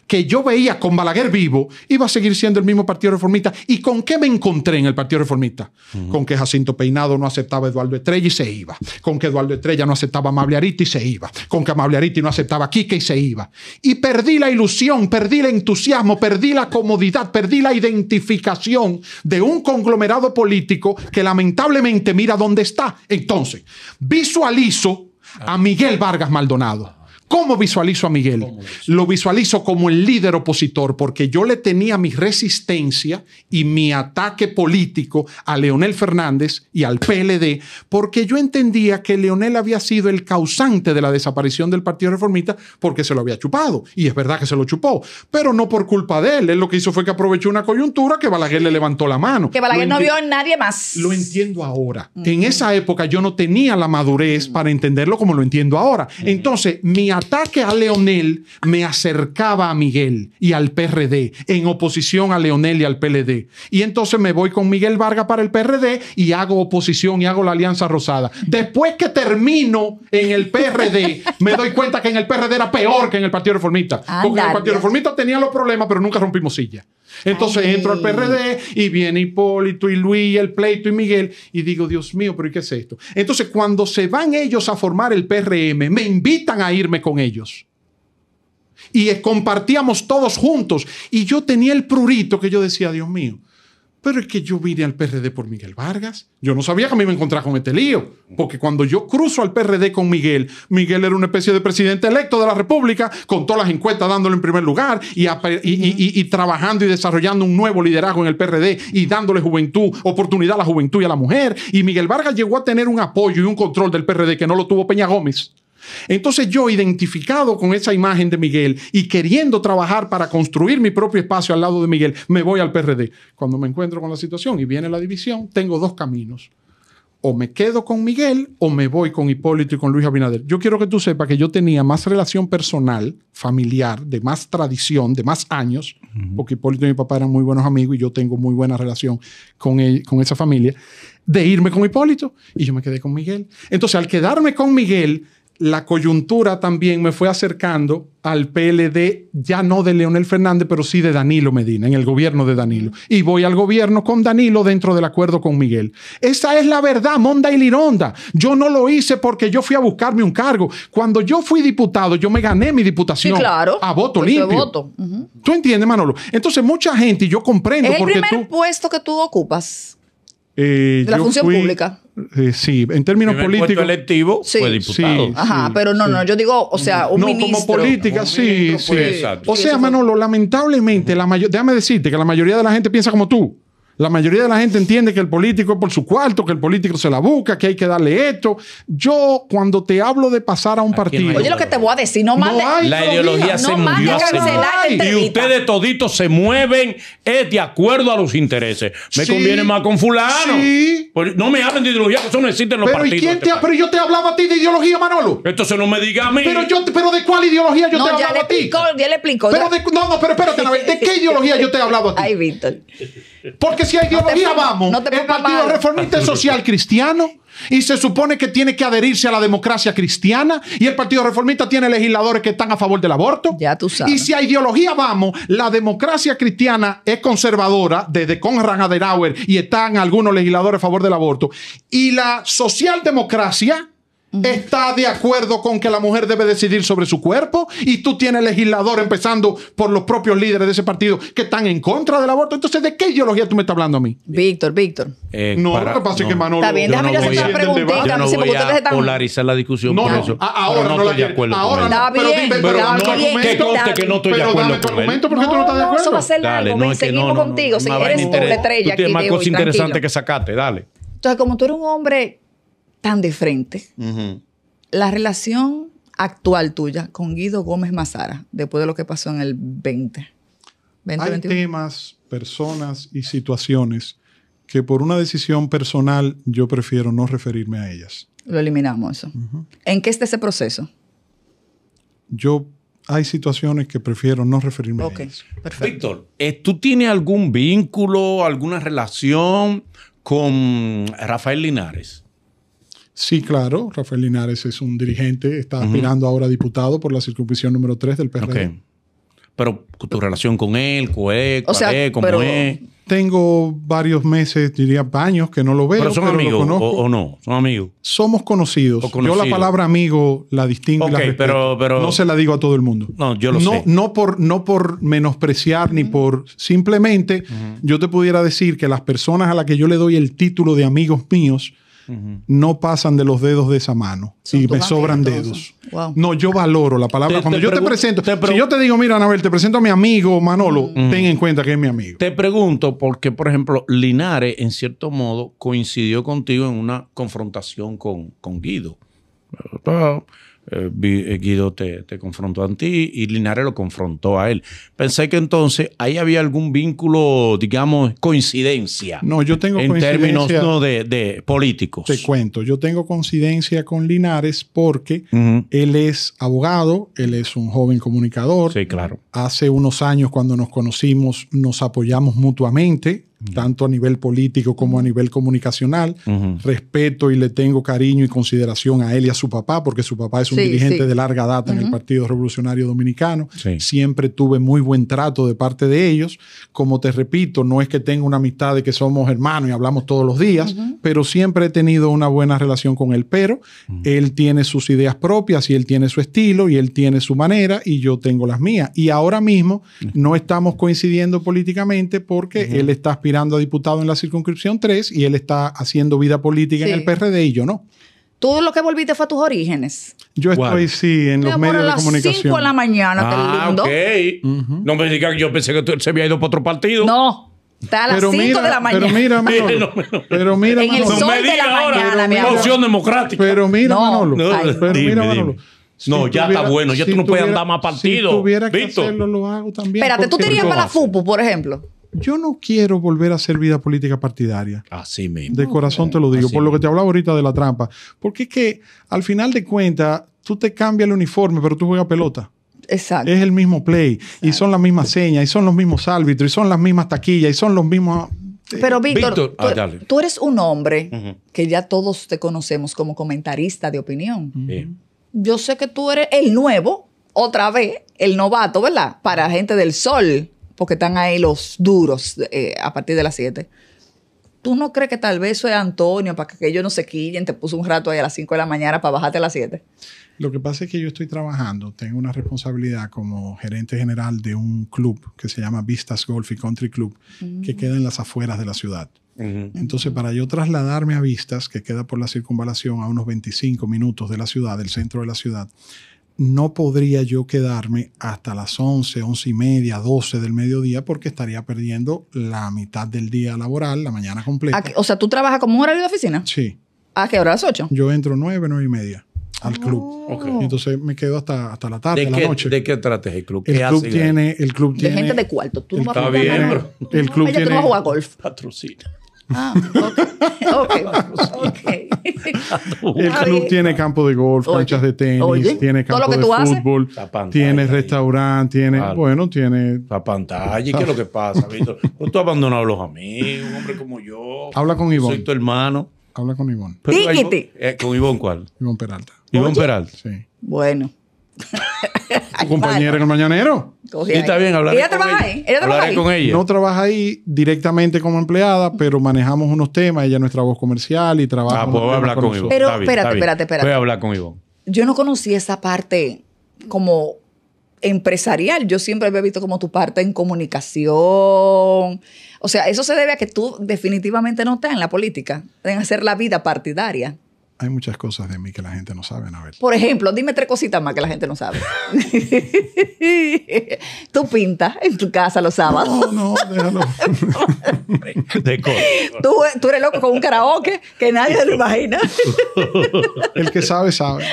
que yo veía con Balaguer vivo iba a seguir siendo el mismo Partido Reformista. ¿Y con qué me encontré en el Partido Reformista? Con que Jacinto Peinado no aceptaba a Eduardo Estrella y se iba. Con que Eduardo Estrella no aceptaba a Amable Ariti y se iba. Con que Amable Ariti no aceptaba a Quique y se iba. Y perdí la ilusión, perdí el entusiasmo, perdí la comodidad, perdí la identificación de un conglomerado político que lamentablemente mira dónde está. Entonces, visualizo a Miguel Vargas Maldonado ¿Cómo visualizo a Miguel? Lo visualizo como el líder opositor, porque yo le tenía mi resistencia y mi ataque político a Leonel Fernández y al PLD, porque yo entendía que Leonel había sido el causante de la desaparición del Partido Reformista porque se lo había chupado. Y es verdad que se lo chupó, pero no por culpa de él. Él lo que hizo fue que aprovechó una coyuntura que Balaguer le levantó la mano. Que Balaguer no vio a nadie más. Lo entiendo ahora. En esa época yo no tenía la madurez para entenderlo como lo entiendo ahora. Entonces, mi ataque a Leonel me acercaba a Miguel y al PRD, en oposición a Leonel y al PLD. Y entonces me voy con Miguel Vargas para el PRD y hago oposición y hago la Alianza Rosada. Después que termino en el PRD, me doy cuenta que en el PRD era peor que en el Partido Reformista. Porque en el Partido Reformista tenía los problemas, pero nunca rompimos silla. Entonces entro al PRD y viene Hipólito y Luis, el pleito y Miguel y digo, Dios mío, pero ¿y qué es esto? Entonces cuando se van ellos a formar el PRM, me invitan a irme con ellos. Y compartíamos todos juntos. Y yo tenía el prurito que yo decía, Dios mío, pero es que yo vine al PRD por Miguel Vargas. Yo no sabía que me iba a encontrar con este lío. Porque cuando yo cruzo al PRD con Miguel, Miguel era una especie de presidente electo de la República, con todas las encuestas dándole en primer lugar y, y, trabajando y desarrollando un nuevo liderazgo en el PRD y dándole juventud, oportunidad a la juventud y a la mujer. Y Miguel Vargas llegó a tener un apoyo y un control del PRD que no lo tuvo Peña Gómez. Entonces yo, identificado con esa imagen de Miguel y queriendo trabajar para construir mi propio espacio al lado de Miguel, me voy al PRD. Cuando me encuentro con la situación y viene la división, tengo dos caminos. O me quedo con Miguel o me voy con Hipólito y con Luis Abinader. Yo quiero que tú sepas que yo tenía más relación personal, familiar, de más tradición, de más años, porque Hipólito y mi papá eran muy buenos amigos y yo tengo muy buena relación con, él, con esa familia, de irme con Hipólito y yo me quedé con Miguel. Entonces, al quedarme con Miguel, la coyuntura también me fue acercando al PLD, ya no de Leonel Fernández, pero sí de Danilo Medina, en el gobierno de Danilo. Y voy al gobierno con Danilo dentro del acuerdo con Miguel. Esa es la verdad, Monda y Lironda. Yo no lo hice porque yo fui a buscarme un cargo. Cuando yo fui diputado, yo me gané mi diputación a voto pues limpio. ¿Tú entiendes, Manolo? Entonces, mucha gente, y yo comprendo. Es el primer puesto que tú ocupas eh, de la función pública. Eh, sí, en términos el políticos. electivo sí. fue diputado. Ajá, pero no, no, yo digo, o sea, un no, ministro. Como política, sí, sí. Pues, o sea, Manolo, lamentablemente, déjame decirte que la mayoría de la gente piensa como tú. La mayoría de la gente entiende que el político es por su cuarto, que el político se la busca, que hay que darle esto. Yo, cuando te hablo de pasar a un partido. Oye, lo que te voy a decir, no, más La ideología se murió. Se murió. y ustedes toditos se mueven es de acuerdo a los intereses. Me conviene más con Fulano. Sí. no me hablen de ideología, que eso no existe en los pero partidos. pero yo te hablaba a ti de ideología, Manolo. Esto se no me diga a mí. Pero, yo, pero ¿de cuál ideología yo te hablaba a ti? Ya le explicó. Pero no, no, pero espérate, ¿de qué ideología yo te he hablado a ti? Ay, Víctor. Porque si hay ideología, vamos. el Partido Reformista es social cristiano y se supone que tiene que adherirse a la democracia cristiana y el Partido Reformista tiene legisladores que están a favor del aborto. Ya Y si a ideología vamos, la democracia cristiana es conservadora desde Conrad Adenauer y están algunos legisladores a favor del aborto. Y la socialdemocracia está de acuerdo con que la mujer debe decidir sobre su cuerpo y tú tienes legislador empezando por los propios líderes de ese partido que están en contra del aborto. Entonces, ¿de qué ideología tú me estás hablando a mí? Víctor, Víctor. Eh, no, que pasa no. que Manolo... Está bien, déjame yo hacer una preguntita. No voy a están... polarizar la discusión no, no, ahora no, estoy de acuerdo ahora con Está bien, pero tu argumento. Que conste que no estoy de acuerdo con argumento porque tú no estás de acuerdo. eso va a ser largo. seguimos contigo. Si eres tu de estrella aquí Tú tienes más cosas interesantes que sacaste dale. Entonces, como tú eres un hombre tan de frente. La relación actual tuya con Guido Gómez Mazara, después de lo que pasó en el 20. Hay temas, personas y situaciones que por una decisión personal yo prefiero no referirme a ellas. Lo eliminamos eso. ¿En qué está ese proceso? Yo hay situaciones que prefiero no referirme a ellas. Perfecto. Víctor, eh, ¿tú tienes algún vínculo, alguna relación con Rafael Linares? Sí, claro. Rafael Linares es un dirigente, está aspirando ahora a diputado por la circunscripción número 3 del PRD. Pero tu relación con él, ¿Cuál o sea, ¿Cómo Tengo varios meses, diría años, que no lo veo. Pero son amigos o, no, son amigos. Somos conocidos. Yo la palabra amigo la distingo. pero, no se la digo a todo el mundo. No, yo lo sé. No por, no por menospreciar ni por simplemente yo te pudiera decir que las personas a las que yo le doy el título de amigos míos no pasan de los dedos de esa mano y me sobran dedos. No, yo valoro la palabra. Cuando yo te presento, si yo te digo, mira, Anabel, te presento a mi amigo Manolo, ten en cuenta que es mi amigo. Te pregunto porque, por ejemplo, Linares, en cierto modo, coincidió contigo en una confrontación con, con Guido. Eh, eh, Guido te, confrontó a ti y Linares lo confrontó a él. Pensé que entonces ahí había algún vínculo, digamos, coincidencia. No, yo tengo En términos no, de, políticos. Te cuento, yo tengo coincidencia con Linares porque él es abogado, él es un joven comunicador. Sí, claro. Hace unos años cuando nos conocimos nos apoyamos mutuamente tanto a nivel político como a nivel comunicacional. Respeto y le tengo cariño y consideración a él y a su papá, porque su papá es un dirigente de larga data en el Partido Revolucionario Dominicano. Siempre tuve muy buen trato de parte de ellos. Como te repito, no es que tenga una amistad de que somos hermanos y hablamos todos los días, pero siempre he tenido una buena relación con él. Pero él tiene sus ideas propias y él tiene su estilo y él tiene su manera y yo tengo las mías. Y ahora mismo no estamos coincidiendo políticamente porque él está aspirando Ando diputado en la circunscripción 3 y él está haciendo vida política en el PRD y yo no. Tú lo que volviste fue a tus orígenes. Yo estoy, sí, en los de medios a las de comunicación. 5 de la mañana, ah, lindo. Okay. No me digas que yo pensé que tú se había ido para otro partido. No. Está a las 5 de la mañana. Pero mira, Manolo, pero mira, En el sol de la mañana, democrática. Pero mira, Manolo. No, ya está bueno. Ya tú no puedes andar más partido. Si tuviera que hacerlo, lo hago también. Espérate, ¿tú te irías para la FUPU, por ejemplo? yo no quiero volver a hacer vida política partidaria. Así mismo. De corazón te lo digo, por lo que te hablaba ahorita de la trampa. Porque es que al final de cuentas, tú te cambias el uniforme, pero tú juegas pelota. Exacto. Es el mismo play, y son las mismas señas, y son los mismos árbitros, y son las mismas taquillas, y son los mismos eh, pero Víctor, ah, tú, eres un hombre que ya todos te conocemos como comentarista de opinión. Yo sé que tú eres el nuevo, otra vez, el novato, ¿verdad? Para gente del sol porque están ahí los duros eh, a partir de las 7. ¿Tú no crees que tal vez soy Antonio para que ellos no se quillen? Te puso un rato ahí a las 5 de la mañana para bajarte a las 7. Lo que pasa es que yo estoy trabajando, tengo una responsabilidad como gerente general de un club que se llama Vistas Golf y Country Club, que mm. queda en las afueras de la ciudad. Entonces, para yo trasladarme a Vistas, que queda por la circunvalación a unos 25 minutos de la ciudad, del centro de la ciudad, no podría yo quedarme hasta las 11, 11 y media, 12 del mediodía, porque estaría perdiendo la mitad del día laboral, la mañana completa. o sea, ¿tú trabajas como un horario de oficina? Sí. ¿A qué hora? ¿A las 8? Yo entro 9, 9 y media al ah, club. Okay. Entonces me quedo hasta, hasta la tarde, ¿De la qué, noche. ¿De qué trates el club? El club tiene, el club tiene. De gente de cuarto. Tú El, club tiene. Tú no vas a jugar golf. Patrocina. Ah, ok. okay, El club tiene campo de golf, canchas de tenis, tiene campo de fútbol, tiene restaurante, tiene. Bueno, tiene. La pantalla. ¿Y qué es lo que pasa, Víctor? Pues tú has abandonado a los amigos, un hombre como yo. Habla con Ivonne. Soy tu hermano. Habla con Ivonne. Eh, ¿Con Ivonne cuál? Ivonne Peralta. Ivonne Peralta. Sí. Bueno. compañera en el mañanero. Y está bien hablar. Ella trabaja ahí. Ella con ella. No trabaja ahí directamente como empleada, pero manejamos unos temas. Ella es nuestra voz comercial y trabaja. Ah, puedo hablar con, Ivonne. Pero espérate, espérate, espérate. Voy a hablar con Yo no conocí esa parte como empresarial. Yo siempre había visto como tu parte en comunicación. O sea, eso se debe a que tú definitivamente no estás en la política, en hacer la vida partidaria hay muchas cosas de mí que la gente no sabe, Anabel. Por ejemplo, dime tres cositas más que la gente no sabe. Tú pintas en tu casa los sábados. No, no, déjalo. de tú, tú eres loco con un karaoke que nadie lo imagina. El que sabe, sabe.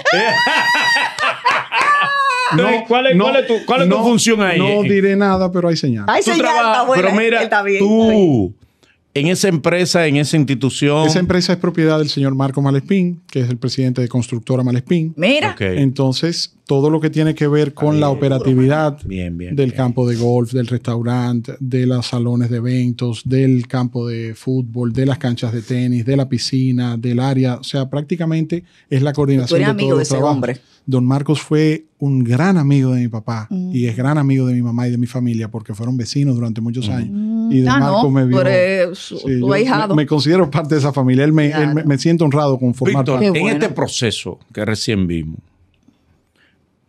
No, ¿Cuál es, tu, no, función ahí? No diré nada, pero hay señal. Hay señal, está bueno. pero mira, está bien, tú, en esa empresa, en esa institución. Esa empresa es propiedad del señor Marco Malespín, que es el presidente de Constructora Malespín. Mira. Entonces, todo lo que tiene que ver con la operatividad del campo de golf, del restaurante, de los salones de eventos, del campo de fútbol, de las canchas de tenis, de la piscina, del área, o sea, prácticamente es la coordinación de todo ese hombre. Don Marcos fue un gran amigo de mi papá mm. y es gran amigo de mi mamá y de mi familia porque fueron vecinos durante muchos mm. años. Mm. Y Don ah, Marcos me vio. Eh, su, Me, considero parte de esa familia. Él me, siento honrado con formar Víctor, parte. En este proceso que recién vimos,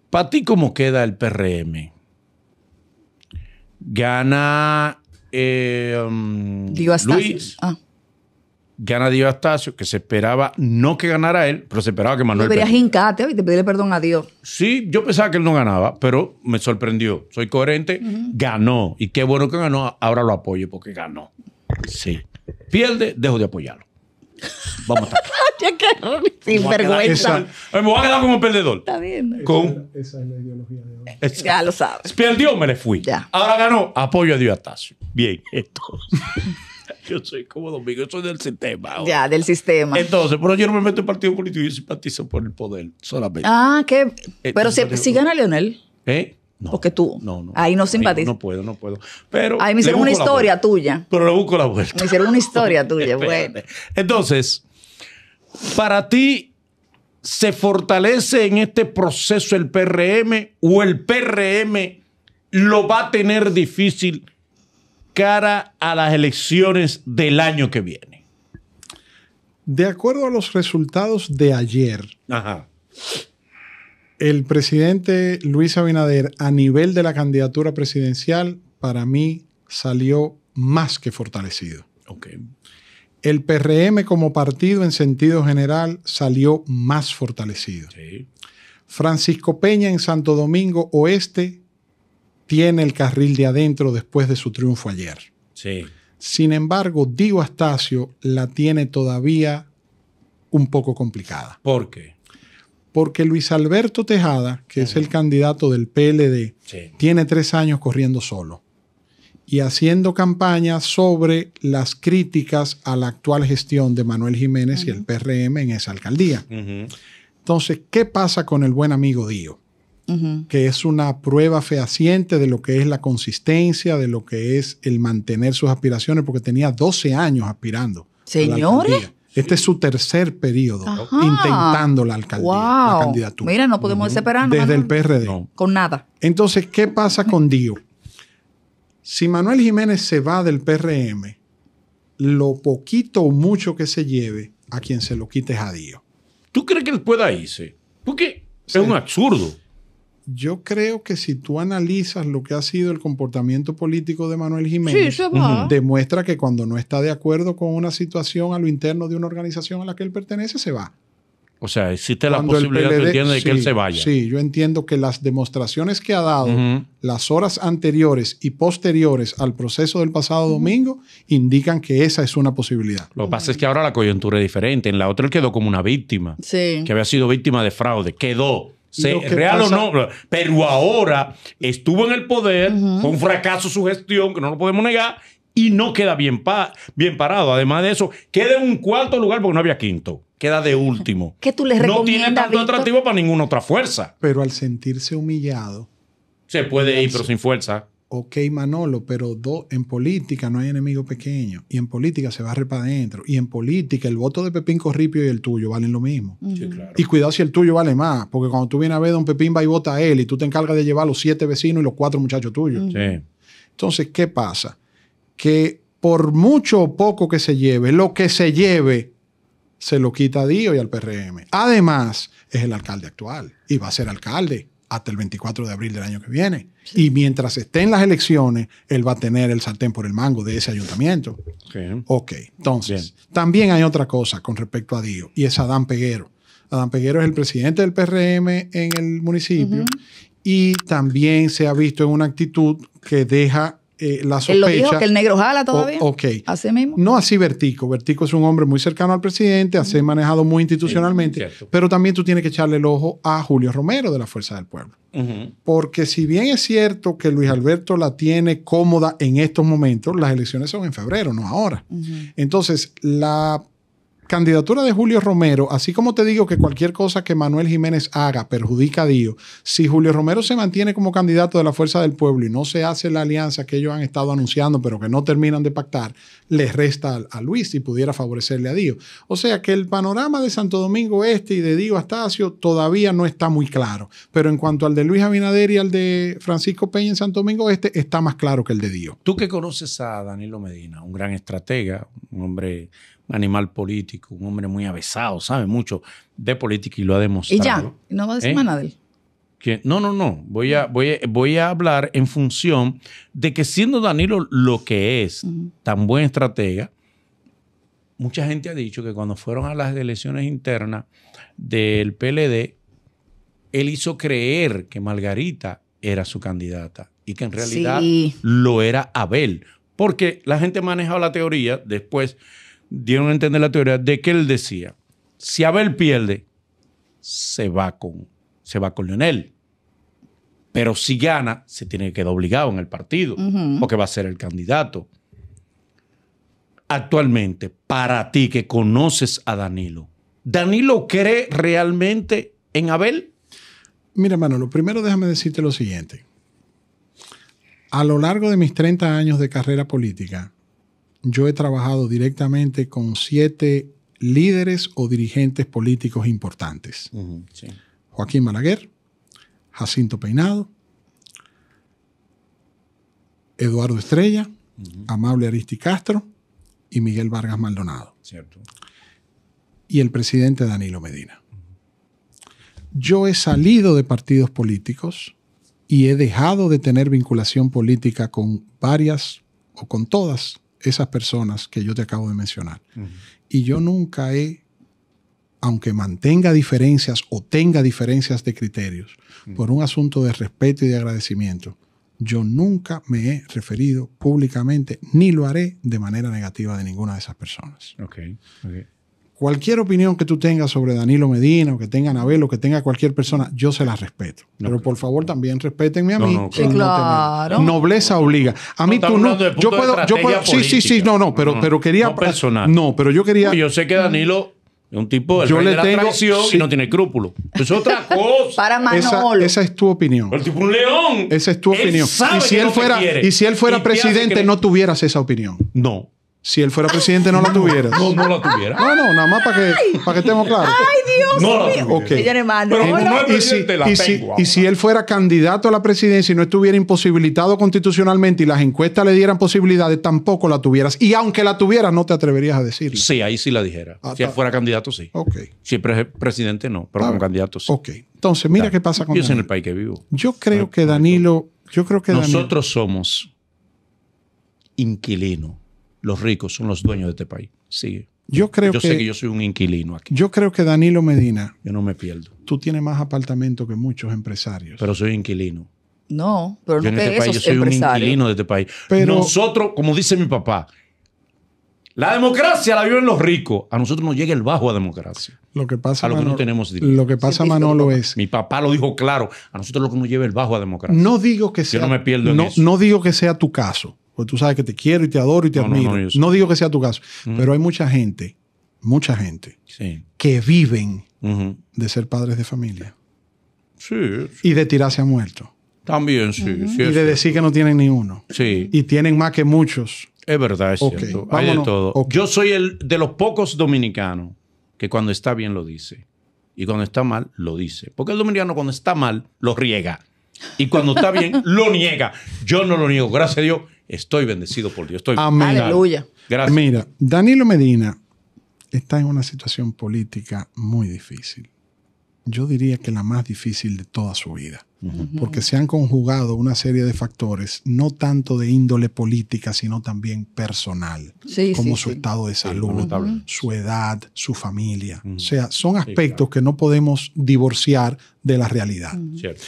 ¿para ti cómo queda el PRM? ¿Gana eh, um, Luis? Ah gana Dios Astacio, que se esperaba no que ganara él, pero se esperaba que Manuel. Deberías hincarte y te pedirle perdón a Dios. Sí, yo pensaba que él no ganaba, pero me sorprendió. Soy coherente, ganó. Y qué bueno que ganó, ahora lo apoyo porque ganó. Sí. Pierde, dejo de apoyarlo. Vamos a estar. Sin vergüenza. Eh, me voy a quedar como perdedor. Está bien. Con... Esa, es la ideología de hoy. Ya lo sabes. Perdió, me le fui. Ya. Ahora ganó, apoyo a Dios Astacio. Bien, esto. yo soy como Domingo, yo soy del sistema. Ya, del sistema. Entonces, pero yo no me meto en partido político, yo simpatizo por el poder solamente. Ah, que. Eh, pero si, gana Leonel. ¿Eh? No, Porque tú. No, no. Ahí no simpatizas. No puedo, no puedo. Pero. Ahí me hicieron una historia tuya. Pero le busco la vuelta. Me hicieron una historia tuya, bueno. Entonces, para ti, ¿se fortalece en este proceso el PRM o el PRM lo va a tener difícil cara a las elecciones del año que viene? De acuerdo a los resultados de ayer, el presidente Luis Abinader a nivel de la candidatura presidencial, para mí salió más que fortalecido. El PRM como partido en sentido general salió más fortalecido. Francisco Peña en Santo Domingo Oeste tiene el carril de adentro después de su triunfo ayer. Sí. Sin embargo, Diego Astacio la tiene todavía un poco complicada. ¿Por qué? Porque Luis Alberto Tejada, que es el candidato del PLD, tiene tres años corriendo solo y haciendo campaña sobre las críticas a la actual gestión de Manuel Jiménez y el PRM en esa alcaldía. Entonces, ¿qué pasa con el buen amigo Dio? que es una prueba fehaciente de lo que es la consistencia, de lo que es el mantener sus aspiraciones, porque tenía 12 años aspirando. Señores. Este es su tercer periodo intentando la alcaldía, candidatura. Mira, no podemos desesperarnos. Desde el PRD. Con nada. Entonces, ¿qué pasa con Dio? Si Manuel Jiménez se va del PRM, lo poquito o mucho que se lleve, a quien se lo quite es a Dio. ¿Tú crees que él pueda irse? Porque es un absurdo yo creo que si tú analizas lo que ha sido el comportamiento político de Manuel Jiménez, demuestra que cuando no está de acuerdo con una situación a lo interno de una organización a la que él pertenece, se va. O sea, existe la posibilidad, de que él se vaya. Sí, yo entiendo que las demostraciones que ha dado las horas anteriores y posteriores al proceso del pasado domingo indican que esa es una posibilidad. Lo que pasa es que ahora la coyuntura es diferente. En la otra él quedó como una víctima, sí. que había sido víctima de fraude. Quedó real o no, pero ahora estuvo en el poder, con un fracaso su gestión, que no lo podemos negar, y no queda bien, bien parado. Además de eso, queda en un cuarto lugar porque no había quinto. Queda de último. tú le No tiene tanto atractivo para ninguna otra fuerza. Pero al sentirse humillado. Se puede ir, pero sin fuerza ok Manolo, pero do, en política no hay enemigo pequeño y en política se va para adentro y en política el voto de Pepín Corripio y el tuyo valen lo mismo. Sí, claro. Y cuidado si el tuyo vale más, porque cuando tú vienes a ver don Pepín va y vota a él y tú te encargas de llevar a los siete vecinos y los cuatro muchachos tuyos. Entonces, ¿qué pasa? Que por mucho o poco que se lleve, lo que se lleve se lo quita a Dios y al PRM. Además, es el alcalde actual y va a ser alcalde hasta el 24 de abril del año que viene. Y mientras estén las elecciones, él va a tener el sartén por el mango de ese ayuntamiento. ok, entonces, también hay otra cosa con respecto a Dio, y es Adán Peguero. Adán Peguero es el presidente del PRM en el municipio y también se ha visto en una actitud que deja eh, la Él lo dijo que el negro jala todavía. ok. Así mismo. No así Vertico. Vertico es un hombre muy cercano al presidente, así manejado muy institucionalmente. pero también tú tienes que echarle el ojo a Julio Romero de la Fuerza del Pueblo. Porque si bien es cierto que Luis Alberto la tiene cómoda en estos momentos, las elecciones son en febrero, no ahora. Entonces, la candidatura de Julio Romero, así como te digo que cualquier cosa que Manuel Jiménez haga perjudica a Dios, si Julio Romero se mantiene como candidato de la Fuerza del Pueblo y no se hace la alianza que ellos han estado anunciando, pero que no terminan de pactar, le resta a, Luis y pudiera favorecerle a Dios. O sea que el panorama de Santo Domingo Este y de Dio Astacio todavía no está muy claro, pero en cuanto al de Luis Abinader y al de Francisco Peña en Santo Domingo Este, está más claro que el de Dios. Tú que conoces a Danilo Medina, un gran estratega, un hombre animal político, un hombre muy avesado, sabe mucho de política y lo ha demostrado. Y ya, no va a decir ¿Eh? nada de él. No, no, no. Voy a, voy, voy a hablar en función de que siendo Danilo lo que es, tan buen estratega, mucha gente ha dicho que cuando fueron a las elecciones internas del PLD, él hizo creer que Margarita era su candidata y que en realidad lo era Abel. Porque la gente manejaba la teoría después dieron a entender la teoría de que él decía, si Abel pierde, se va con, se va con Leonel. Pero si gana, se tiene que quedar obligado en el partido, porque va a ser el candidato. Actualmente, para ti que conoces a Danilo, ¿Danilo cree realmente en Abel? Mira, lo primero déjame decirte lo siguiente. A lo largo de mis 30 años de carrera política, yo he trabajado directamente con siete líderes o dirigentes políticos importantes. Joaquín Malaguer, Jacinto Peinado, Eduardo Estrella, Amable Aristi Castro y Miguel Vargas Maldonado. Y el presidente Danilo Medina. Yo he salido de partidos políticos y he dejado de tener vinculación política con varias o con todas esas personas que yo te acabo de mencionar. Y yo nunca he, aunque mantenga diferencias o tenga diferencias de criterios, por un asunto de respeto y de agradecimiento, yo nunca me he referido públicamente, ni lo haré de manera negativa de ninguna de esas personas. Ok, okay cualquier opinión que tú tengas sobre Danilo Medina o que tenga Anabel o que tenga cualquier persona, yo se la respeto. pero por favor también respétenme a mí. No, claro. Nobleza obliga. A mí tú no. Yo puedo, Sí, sí, sí. No, no. Pero, pero quería. No pero yo quería. yo sé que mm. Danilo es un tipo yo le de la tengo, traición no tiene crúpulo. Es otra cosa. Para Esa, es tu opinión. El tipo un león. Esa es tu opinión. si él fuera, y si él fuera presidente, no tuvieras esa opinión. No. Si él fuera presidente, no la tuviera. No, no la tuviera. No, no, nada más para que, estemos claros. ¡Ay, Dios no mío! Pero no y, si, la y, y si él fuera candidato a la presidencia y no estuviera imposibilitado constitucionalmente y las encuestas le dieran posibilidades, tampoco la tuvieras. Y aunque la tuvieras, no te atreverías a decirlo. Sí, ahí sí la dijera. Ah, si él fuera candidato, sí. Ok. Si presidente, no, pero ah, como candidato, sí. Ok. Entonces, mira qué pasa con Yo Danilo. en el país que vivo. Yo creo que Danilo... Yo creo que Nosotros somos inquilinos los ricos son los dueños de este país. Sigue. Yo creo que. Yo sé que yo soy un inquilino aquí. Yo creo que Danilo Medina. Yo no me pierdo. Tú tienes más apartamento que muchos empresarios. Pero soy inquilino. No, pero no es este Yo soy un inquilino de este país. Pero, nosotros, como dice mi papá, la democracia la viven los ricos. A nosotros nos llega el bajo a democracia. Lo que pasa, a lo que no tenemos Lo que pasa, Manolo, es. Mi papá lo dijo claro. A nosotros lo que nos lleva el bajo a democracia. No digo que sea. Yo no me pierdo en eso. No digo que sea tu caso porque tú sabes que te quiero y te adoro y te admiro. No, digo que sea tu caso, pero hay mucha gente, mucha gente, que viven de ser padres de familia. Sí, Y de tirarse a muerto. También, sí. y de decir que no tienen ni uno. Sí. Y tienen más que muchos. Es verdad, es cierto. Hay de todo. Yo soy el de los pocos dominicanos que cuando está bien lo dice. Y cuando está mal, lo dice. Porque el dominicano cuando está mal, lo riega. Y cuando está bien, lo niega. Yo no lo niego. Gracias a Dios, estoy bendecido por Dios. Estoy Amén. Aleluya. Gracias. Mira, Danilo Medina está en una situación política muy difícil. Yo diría que la más difícil de toda su vida, porque se han conjugado una serie de factores, no tanto de índole política, sino también personal, como su estado de salud, su edad, su familia. O sea, son aspectos que no podemos divorciar de la realidad. Cierto.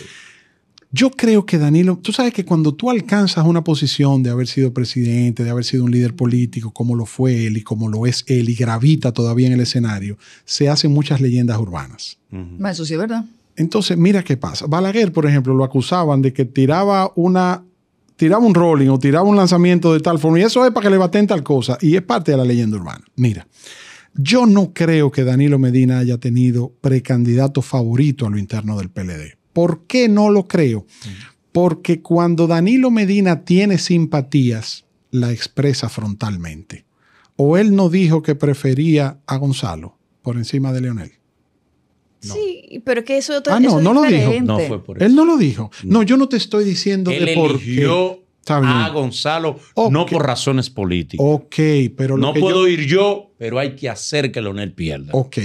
Yo creo que Danilo, tú sabes que cuando tú alcanzas una posición de haber sido presidente, de haber sido un líder político, como lo fue él y como lo es él y gravita todavía en el escenario, se hacen muchas leyendas urbanas. Eso sí es verdad. Entonces, mira qué pasa. Balaguer, por ejemplo, lo acusaban de que tiraba una tiraba un rolling o tiraba un lanzamiento de tal forma y eso es para que le baten tal cosa y es parte de la leyenda urbana. Mira, yo no creo que Danilo Medina haya tenido precandidato favorito a lo interno del PLD. ¿Por qué no lo creo? Porque cuando Danilo Medina tiene simpatías, la expresa frontalmente. O él no dijo que prefería a Gonzalo por encima de Leonel. Sí, pero que eso, ah, no, no lo dijo. No fue por eso. Él no lo dijo. No, yo no te estoy diciendo de por qué. Ah, Gonzalo, no por razones políticas. Ok, pero no puedo ir yo, pero hay que hacer que Leonel pierda. Ok.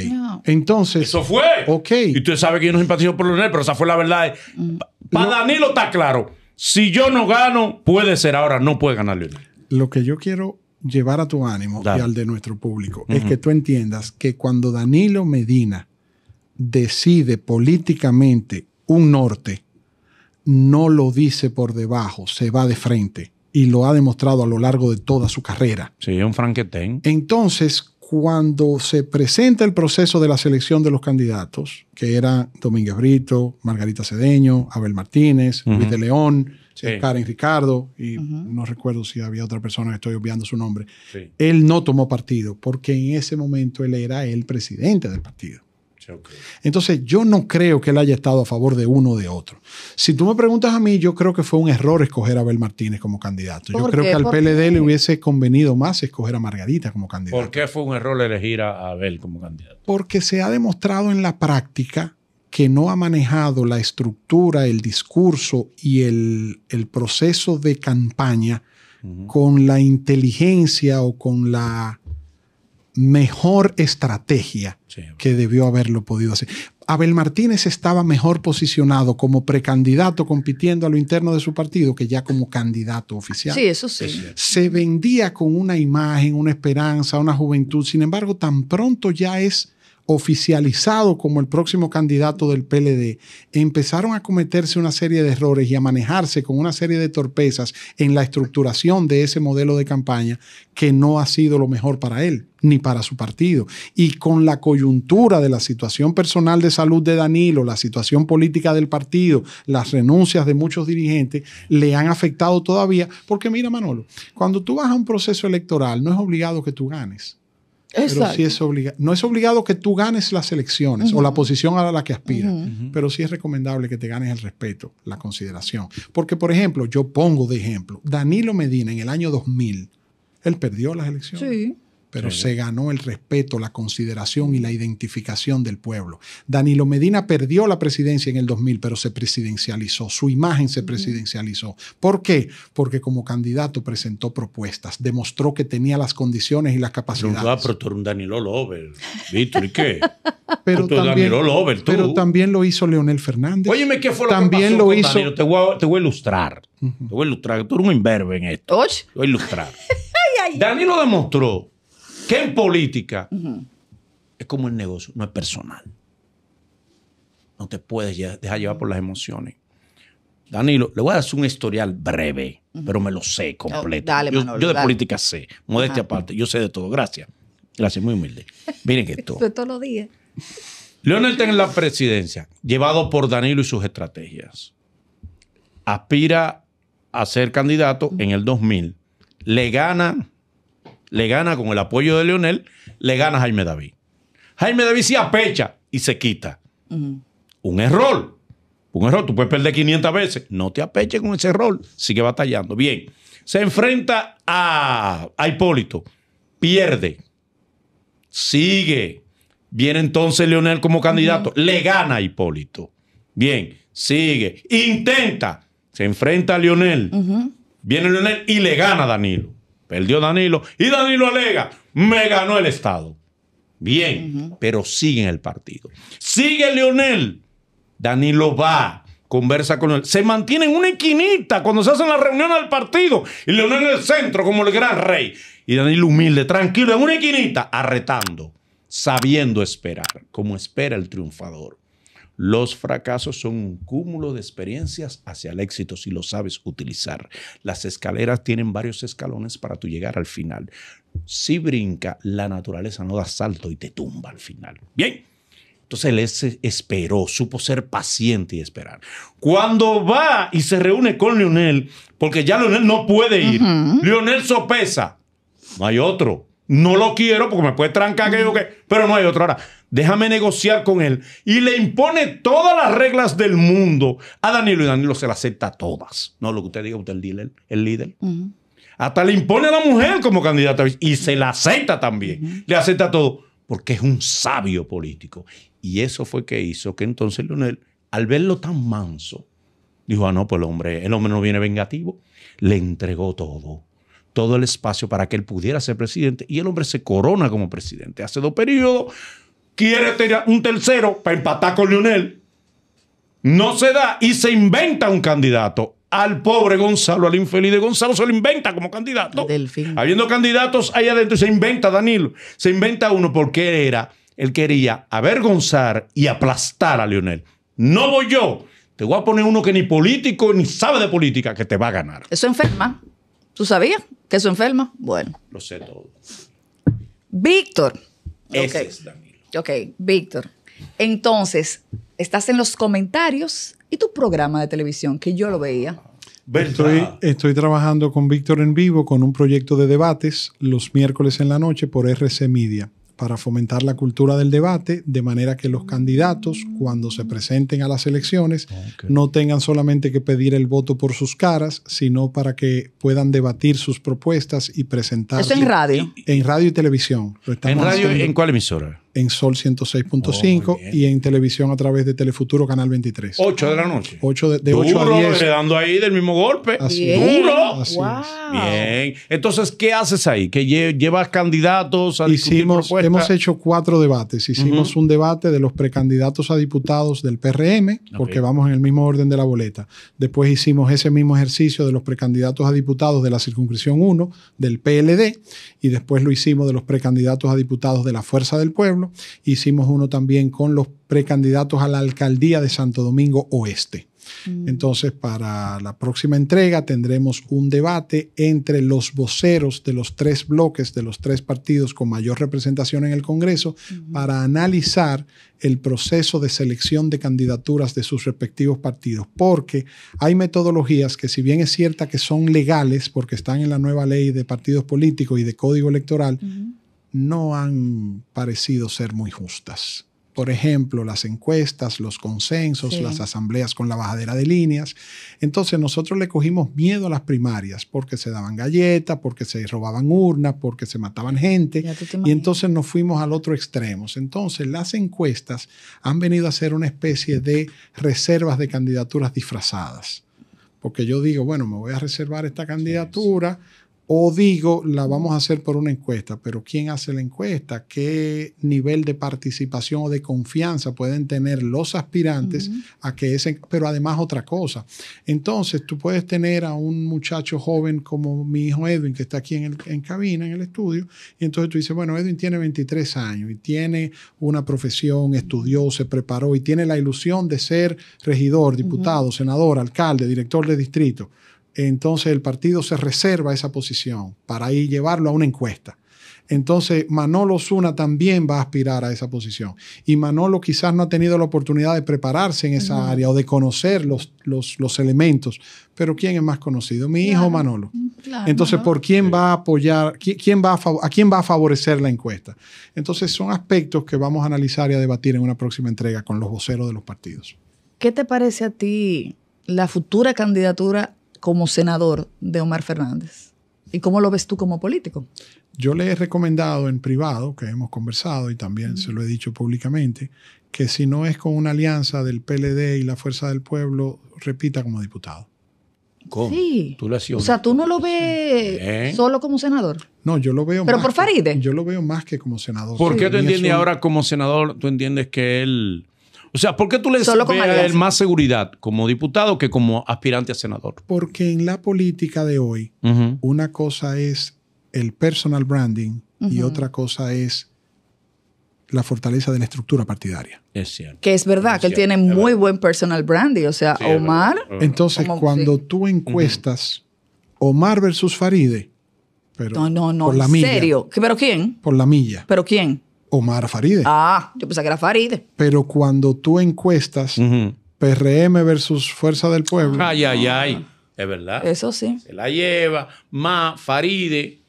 Entonces. Eso fue. Ok. Y usted sabe que yo no simpatizo por Leonel, pero esa fue la verdad. Mm. Para Danilo está claro. Si yo no gano, puede ser ahora, no puede ganar Leonel. Lo que yo quiero llevar a tu ánimo y al de nuestro público es que tú entiendas que cuando Danilo Medina decide políticamente un norte, no lo dice por debajo, se va de frente. Y lo ha demostrado a lo largo de toda su carrera. Sí, un Frankenstein. Entonces, cuando se presenta el proceso de la selección de los candidatos, que eran Domínguez Brito, Margarita Cedeño, Abel Martínez, Luis de León, Karen Ricardo, y no recuerdo si había otra persona, estoy obviando su nombre, él no tomó partido porque en ese momento él era el presidente del partido. Entonces, yo no creo que él haya estado a favor de uno o de otro. Si tú me preguntas a mí, yo creo que fue un error escoger a Abel Martínez como candidato. Yo creo que al PLD le hubiese convenido más escoger a Margarita como candidato. ¿Por qué fue un error elegir a Abel como candidato? Porque se ha demostrado en la práctica que no ha manejado la estructura, el discurso y el, proceso de campaña con la inteligencia o con la mejor estrategia que debió haberlo podido hacer. Abel Martínez estaba mejor posicionado como precandidato compitiendo a lo interno de su partido que ya como candidato oficial. Sí, eso sí. Se vendía con una imagen, una esperanza, una juventud. Sin embargo, tan pronto ya es oficializado como el próximo candidato del PLD, empezaron a cometerse una serie de errores y a manejarse con una serie de torpezas en la estructuración de ese modelo de campaña que no ha sido lo mejor para él ni para su partido. Y con la coyuntura de la situación personal de salud de Danilo, la situación política del partido, las renuncias de muchos dirigentes, le han afectado todavía. Porque mira, Manolo, cuando tú vas a un proceso electoral, no es obligado que tú ganes. Pero sí es obligado. No es obligado que tú ganes las elecciones o la posición a la que aspiras, pero sí es recomendable que te ganes el respeto, la consideración. Porque, por ejemplo, yo pongo de ejemplo, Danilo Medina en el año 2000, él perdió las elecciones pero se ganó el respeto, la consideración y la identificación del pueblo. Danilo Medina perdió la presidencia en el 2000, pero se presidencializó, su imagen se presidencializó. ¿Por qué? Porque como candidato presentó propuestas, demostró que tenía las condiciones y las capacidades. pero tú eres un Danilo Lover, Víctor, ¿y qué? Pero, también, lo hizo Leonel Fernández. Óyeme, ¿qué fue lo que pasó lo hizo... Te voy, a, ilustrar. Te voy a ilustrar. Tú eres un imberbe en esto. Te voy a ilustrar. Danilo demostró que en política es como el negocio, no es personal. No te puedes dejar llevar por las emociones. Danilo, le voy a hacer un historial breve, pero me lo sé completo. Oh, yo, de política sé, modestia aparte, yo sé de todo. Gracias. Gracias, muy humilde. Miren esto. Esto todos los días. Leonel está en la presidencia, llevado por Danilo y sus estrategias. Aspira a ser candidato en el 2000. Le gana le gana con el apoyo de Leonel, le gana Jaime David. Jaime David se apecha y se quita. Un error. Un error. Tú puedes perder 500 veces. No te apeches con ese error. Sigue batallando. Bien. Se enfrenta a, Hipólito. Pierde. Sigue. Viene entonces Leonel como candidato. Le gana a Hipólito. Bien. Sigue. Intenta. Se enfrenta a Leonel. Viene Leonel y le gana a Danilo. Perdió Danilo y Danilo alega, me ganó el Estado. Bien, pero sigue en el partido. Sigue Leonel. Danilo va, conversa con él. Se mantiene en una equinita cuando se hacen la reunión del partido. Y Leonel en el centro como el gran rey. Y Danilo humilde, tranquilo, en una equinita arretando, sabiendo esperar, como espera el triunfador. Los fracasos son un cúmulo de experiencias hacia el éxito si lo sabes utilizar. Las escaleras tienen varios escalones para tu llegar al final. Si brinca, la naturaleza no da salto y te tumba al final. Bien. Entonces él esperó, supo ser paciente y esperar. Cuando va y se reúne con Lionel, porque ya Lionel no puede ir, Lionel sopesa. No hay otro. No lo quiero porque me puede trancar que que, pero no hay otro. Ahora, déjame negociar con él. Y le impone todas las reglas del mundo a Danilo y Danilo se las acepta todas. No lo que usted diga, usted el líder. Hasta le impone a la mujer como candidata y se la acepta también. Le acepta todo porque es un sabio político. Y eso fue que hizo que entonces Leonel, al verlo tan manso, dijo, ah, no, pues el hombre, el hombre no viene vengativo. Le entregó todo todo el espacio para que él pudiera ser presidente y el hombre se corona como presidente. Hace dos periodos, quiere tener un tercero para empatar con Lionel. No se da y se inventa un candidato. Al pobre Gonzalo, al infeliz de Gonzalo, se lo inventa como candidato. Habiendo candidatos ahí adentro, se inventa Danilo. Se inventa uno porque era, él quería avergonzar y aplastar a Lionel. No voy yo. Te voy a poner uno que ni político ni sabe de política que te va a ganar. Eso enferma. ¿Tú sabías que eso enferma? Bueno. Lo sé todo. Víctor. Ese es Ok, Víctor. Entonces, estás en los comentarios y tu programa de televisión, que yo lo veía. Estoy, trabajando con Víctor en vivo con un proyecto de debates los miércoles en la noche por RC Media para fomentar la cultura del debate de manera que los candidatos cuando se presenten a las elecciones no tengan solamente que pedir el voto por sus caras, sino para que puedan debatir sus propuestas y presentarse. Eso en radio. En radio y televisión. ¿En radio en cuál emisora? en Sol 106.5 y en televisión a través de Telefuturo Canal 23. 8 de la noche. 8 de, 8 a 10. dando ahí del mismo golpe. Así Duro. Así Bien. Entonces, ¿qué haces ahí? ¿Que llevas candidatos a Hicimos, propuestas? Hemos hecho cuatro debates. Hicimos un debate de los precandidatos a diputados del PRM, porque vamos en el mismo orden de la boleta. Después hicimos ese mismo ejercicio de los precandidatos a diputados de la circunscripción 1 del PLD y después lo hicimos de los precandidatos a diputados de la Fuerza del Pueblo, hicimos uno también con los precandidatos a la alcaldía de Santo Domingo Oeste. Mm. Entonces, para la próxima entrega tendremos un debate entre los voceros de los tres bloques, de los tres partidos con mayor representación en el Congreso, para analizar el proceso de selección de candidaturas de sus respectivos partidos, porque hay metodologías que si bien es cierta que son legales, porque están en la nueva ley de partidos políticos y de código electoral, no han parecido ser muy justas por ejemplo, las encuestas, los consensos, las asambleas con la bajadera de líneas. Entonces nosotros le cogimos miedo a las primarias porque se daban galletas, porque se robaban urnas, porque se mataban gente. Y entonces nos fuimos al otro extremo. Entonces las encuestas han venido a ser una especie de reservas de candidaturas disfrazadas. Porque yo digo, bueno, me voy a reservar esta candidatura. O digo, la vamos a hacer por una encuesta, pero ¿quién hace la encuesta? ¿Qué nivel de participación o de confianza pueden tener los aspirantes a que ese... Pero además otra cosa. Entonces, tú puedes tener a un muchacho joven como mi hijo Edwin, que está aquí en, cabina, en el estudio, y entonces tú dices, bueno, Edwin tiene 23 años y tiene una profesión, estudió, se preparó y tiene la ilusión de ser regidor, diputado, senador, alcalde, director de distrito. Entonces el partido se reserva esa posición para ir llevarlo a una encuesta. Entonces Manolo Zuna también va a aspirar a esa posición. Y Manolo quizás no ha tenido la oportunidad de prepararse en esa área o de conocer los, elementos. Pero ¿quién es más conocido? Mi hijo Manolo. Entonces, ¿por quién va a apoyar? Quién, va a, a, quién va a favorecer la encuesta? Entonces son aspectos que vamos a analizar y a debatir en una próxima entrega con los voceros de los partidos. ¿Qué te parece a ti la futura candidatura como senador de Omar Fernández? ¿Y cómo lo ves tú como político? Yo le he recomendado en privado, que hemos conversado y también se lo he dicho públicamente, que si no es con una alianza del PLD y la Fuerza del Pueblo, repita como diputado. ¿Cómo? Sí. o sea, tú no lo ves ¿Eh? solo como senador. No, yo lo veo. Pero por Faride. yo lo veo más que como senador. ¿Por qué tú entiendes ahora como senador? ¿Tú entiendes que él o sea, ¿por qué tú le decías más seguridad como diputado que como aspirante a senador? Porque en la política de hoy, una cosa es el personal branding y otra cosa es la fortaleza de la estructura partidaria. Es cierto. Que es verdad, que él tiene muy buen personal branding. O sea, Omar. Ah. Entonces, cuando tú encuestas Omar versus Faride, pero no, no, no, En ¿Serio? ¿Pero quién? Por la milla. ¿Pero quién? Omar Faride. Ah, yo pensaba que era Faride. Pero cuando tú encuestas PRM versus Fuerza del Pueblo. Ay, ay, ay. Es verdad. Eso sí. Se la lleva. Más Faride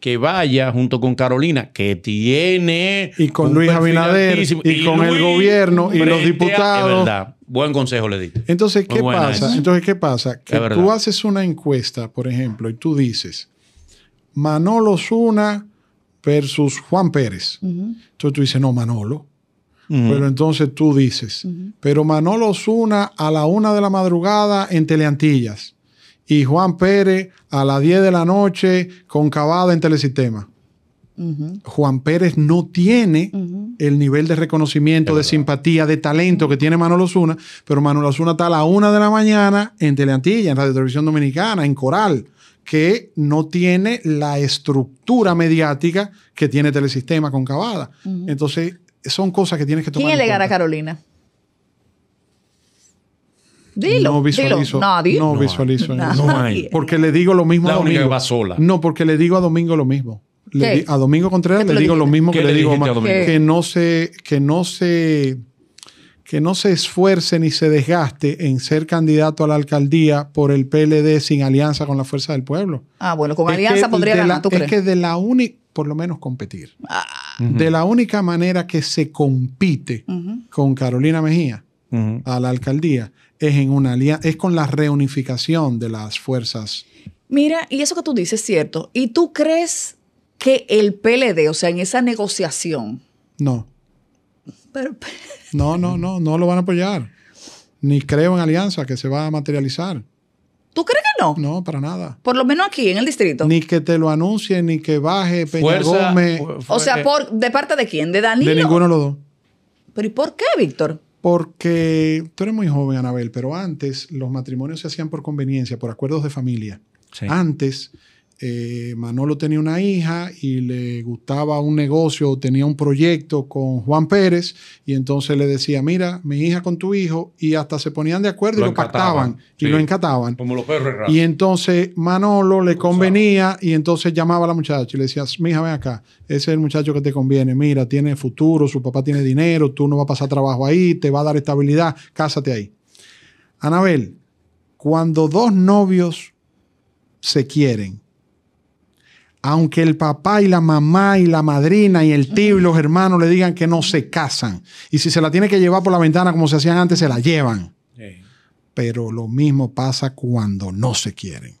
que vaya junto con Carolina, que tiene. Y con Luis Abinader, y, con el gobierno, y los diputados. Es verdad. Buen consejo le di. Entonces, ¿qué pasa? Entonces, ¿qué pasa? Que tú haces una encuesta, por ejemplo, y tú dices: Manolo Zuna versus Juan Pérez. Entonces tú dices, no, Manolo. Pero entonces tú dices, pero Manolo Osuna a la una de la madrugada en Teleantillas y Juan Pérez a las diez de la noche con en Telesistema. Juan Pérez no tiene el nivel de reconocimiento, de simpatía, de talento que tiene Manolo Zuna, pero Manolo Zuna está a la una de la mañana en Teleantilla, en Radio Televisión Dominicana, en Coral que no tiene la estructura mediática que tiene Telesistema concavada. Entonces, son cosas que tienes que tomar. ¿Quién le gana a Carolina? Dilo, no visualizo. No, visualizo. No hay. Porque le digo lo mismo la a Domingo. Va sola. No, porque le digo a Domingo lo mismo. a Domingo Contreras le digo lo mismo que le, digo a Que no se, que no se que no se esfuerce ni se desgaste en ser candidato a la alcaldía por el PLD sin alianza con la Fuerza del Pueblo. Ah, bueno, con alianza podría ganar, la, crees? Es que de la única, por lo menos competir, ah. de la única manera que se compite con Carolina Mejía a la alcaldía es, en una es con la reunificación de las fuerzas. Mira, y eso que tú dices es cierto. ¿Y tú crees que el PLD, o sea, en esa negociación... No no, no, no, no lo van a apoyar. Ni creo en alianza que se va a materializar. ¿Tú crees que no? No, para nada. Por lo menos aquí, en el distrito. Ni que te lo anuncien, ni que baje Peña Fuerza, O sea, eh, por, ¿de parte de quién? ¿De Danilo? De ninguno de los dos. ¿Pero y por qué, Víctor? Porque tú eres muy joven, Anabel, pero antes los matrimonios se hacían por conveniencia, por acuerdos de familia. Sí. Antes eh, Manolo tenía una hija y le gustaba un negocio, tenía un proyecto con Juan Pérez y entonces le decía, mira, mi hija con tu hijo y hasta se ponían de acuerdo y lo pactaban y lo encataban. Y entonces Manolo le convenía y entonces llamaba a la muchacha y le decía, mija, ven acá, ese es el muchacho que te conviene, mira, tiene futuro, su papá tiene dinero, tú no vas a pasar trabajo ahí, te va a dar estabilidad, cásate ahí. Anabel, cuando dos novios se quieren, aunque el papá y la mamá y la madrina y el tío y los hermanos le digan que no se casan. Y si se la tiene que llevar por la ventana como se hacían antes, se la llevan. Pero lo mismo pasa cuando no se quieren.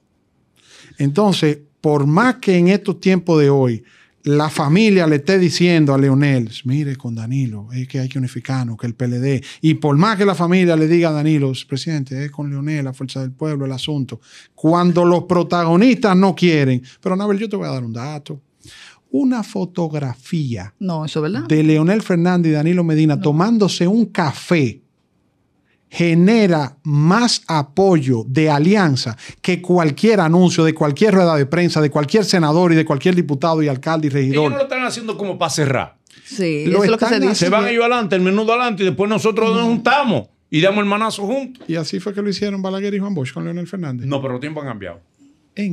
Entonces, por más que en estos tiempos de hoy la familia le esté diciendo a Leonel, mire con Danilo, es que hay que unificarnos, que el PLD, y por más que la familia le diga a Danilo, presidente, es con Leonel, la fuerza del pueblo, el asunto, cuando los protagonistas no quieren, pero ver, yo te voy a dar un dato. Una fotografía no, de Leonel Fernández y Danilo Medina tomándose un café genera más apoyo de alianza que cualquier anuncio de cualquier rueda de prensa, de cualquier senador y de cualquier diputado y alcalde y regidor. Ellos no lo están haciendo como para cerrar. Sí, eso es lo que se dice. Se van ellos adelante, el menudo adelante, y después nosotros nos juntamos y damos el manazo juntos. Y así fue que lo hicieron Balaguer y Juan Bosch con Leonel Fernández. No, pero los tiempos han cambiado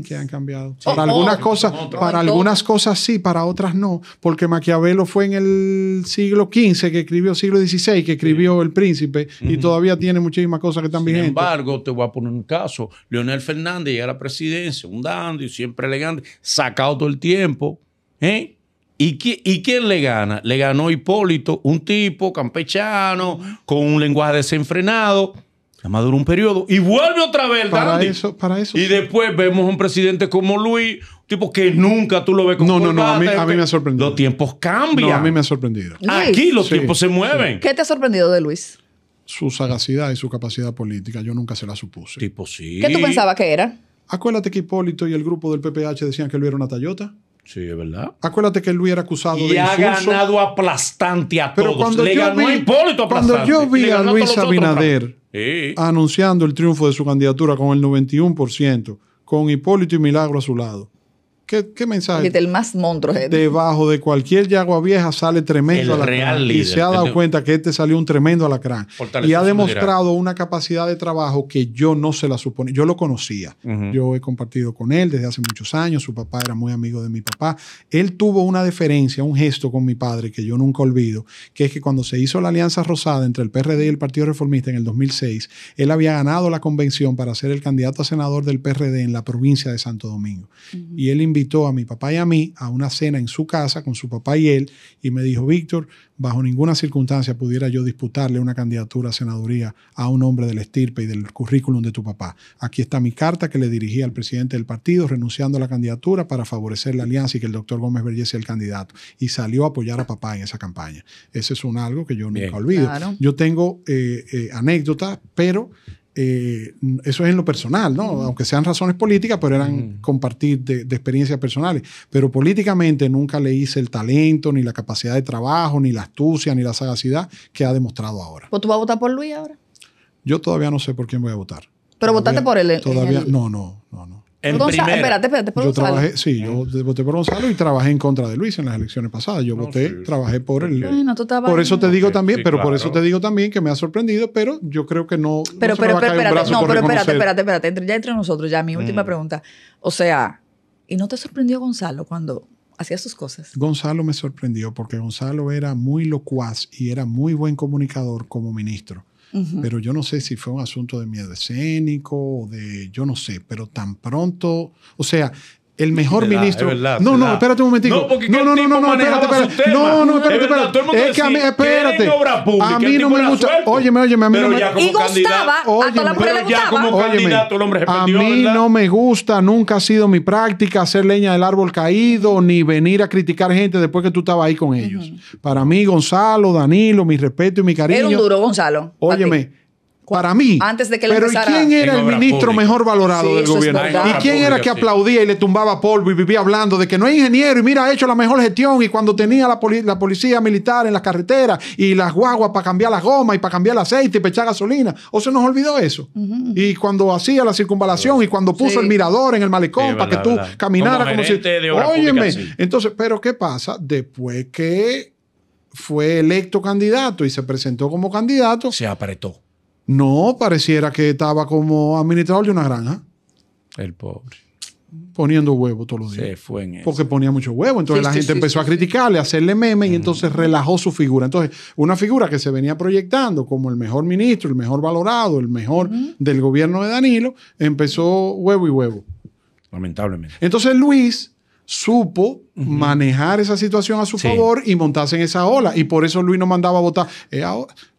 que han cambiado. para oh, algunas oh. cosas, para algunas cosas sí, para otras no, porque Maquiavelo fue en el siglo XV que escribió, siglo XVI que escribió El Príncipe y todavía tiene muchísimas cosas que están vigentes. Sin embargo, te voy a poner un caso, Leonel Fernández llega a la presidencia, un dando y siempre elegante, sacado todo el tiempo, ¿eh? ¿Y, quién le gana? Le ganó Hipólito, un tipo campechano, con un lenguaje desenfrenado, Nada más dura un periodo y vuelve otra vez, para Eso, para eso. Y después vemos un presidente como Luis, tipo que nunca tú lo ves como No, no, no, a mí, me ha sorprendido. Los tiempos cambian. No, a mí me ha sorprendido. Aquí los tiempos se mueven. ¿Qué te ha sorprendido de Luis? Su sagacidad y su capacidad política, yo nunca se la supuse. Tipo, sí. ¿Qué tú pensabas que era? Acuérdate que Hipólito y el grupo del PPH decían que Luis era una Tayota. Sí, es verdad. Acuérdate que Luis era acusado de insulso. Y ha ganado aplastante a todos. cuando Le ganó a Hipólito aplastante. Cuando yo vi a Luis Abinader anunciando el triunfo de su candidatura con el 91%, con Hipólito y Milagro a su lado. ¿Qué, qué mensaje? El más monstruo. Debajo de cualquier yagua vieja sale tremendo el Real y se ha dado cuenta que este salió un tremendo alacrán. y ha demostrado una capacidad de trabajo que yo no se la suponía. Yo lo conocía. Yo he compartido con él desde hace muchos años. Su papá era muy amigo de mi papá. Él tuvo una deferencia, un gesto con mi padre que yo nunca olvido, que es que cuando se hizo la alianza rosada entre el PRD y el Partido Reformista en el 2006, él había ganado la convención para ser el candidato a senador del PRD en la provincia de Santo Domingo. Y él invitó a mi papá y a mí a una cena en su casa con su papá y él y me dijo, Víctor, bajo ninguna circunstancia pudiera yo disputarle una candidatura a senaduría a un hombre del estirpe y del currículum de tu papá. Aquí está mi carta que le dirigí al presidente del partido renunciando a la candidatura para favorecer la alianza y que el doctor Gómez Vergés sea el candidato. Y salió a apoyar a papá en esa campaña. Ese es un algo que yo nunca olvido. Yo tengo eh, eh, anécdotas, pero eh, eso es en lo personal, ¿no? Aunque sean razones políticas, pero eran compartir de, experiencias personales. Pero políticamente nunca le hice el talento, ni la capacidad de trabajo, ni la astucia, ni la sagacidad que ha demostrado ahora. tú vas a votar por Luis ahora? Yo todavía no sé por quién voy a votar. Pero votate votaste por él. Todavía, no, no, no, no espérate, yo Trabajé, sí, yo voté eh. por Gonzalo y trabajé en contra de Luis en las elecciones pasadas. Yo voté, trabajé por él. por eso te digo también, pero por eso te digo también que me ha sorprendido, pero yo creo que no. Pero, no pero, pero, espérate, no, pero espérate, espérate, espérate. Entre, ya entre nosotros, ya mi mm. última pregunta. O sea, ¿y no te sorprendió Gonzalo cuando hacía sus cosas? Gonzalo me sorprendió porque Gonzalo era muy locuaz y era muy buen comunicador como ministro. Pero yo no sé si fue un asunto de miedo escénico o de, yo no sé, pero tan pronto, o sea, el mejor ministro. no, no, espérate un momentito. No, no, no, no, no, espérate, espérate. No, no, espérate, espérate. Es, es que a mí, espérate. Pública, a mí no me gusta. Óyeme, óyeme, a mí no me gusta. Y gustaba, a la pero ya como óyeme, candidato el hombre A mí no me gusta, nunca ha sido mi práctica hacer leña del árbol caído ni venir a criticar gente después que tú estabas ahí con ellos. Para mí Gonzalo, Danilo, mi respeto y mi cariño. Era un duro Gonzalo. Óyeme para mí. Antes de que Pero ¿y quién era el ministro mejor valorado del gobierno? ¿Y quién era que aplaudía y le tumbaba polvo y vivía hablando de que no es ingeniero y mira, ha hecho la mejor gestión y cuando tenía la, policía militar en las carreteras y las guaguas para cambiar las gomas y para cambiar el aceite y para echar gasolina? ¿O se nos olvidó eso? Y cuando hacía la circunvalación y cuando puso el mirador en el malecón para que tú caminaras como, si... Entonces, ¿pero qué pasa? Después que fue electo candidato y se presentó como candidato. Se apretó no, pareciera que estaba como administrador de una granja. El pobre. Poniendo huevo todos los días. Se fue en eso. Porque ponía mucho huevo. Entonces la gente empezó a criticarle, a hacerle meme y entonces relajó su figura. Entonces, una figura que se venía proyectando como el mejor ministro, el mejor valorado, el mejor del gobierno de Danilo, empezó huevo y huevo. Lamentablemente. Entonces Luis supo manejar esa situación a su favor y montarse en esa ola. Y por eso Luis no mandaba a votar. Eh,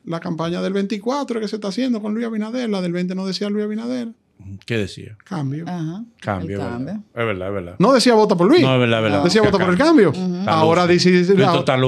la campaña del 24 que se está haciendo con Luis Abinader, la del 20 no decía Luis Abinader. ¿Qué decía? Cambio. Cambio, es verdad. es verdad, No decía vota por Luis. No, es verdad, es verdad. Decía vota por el cambio. Ahora dice,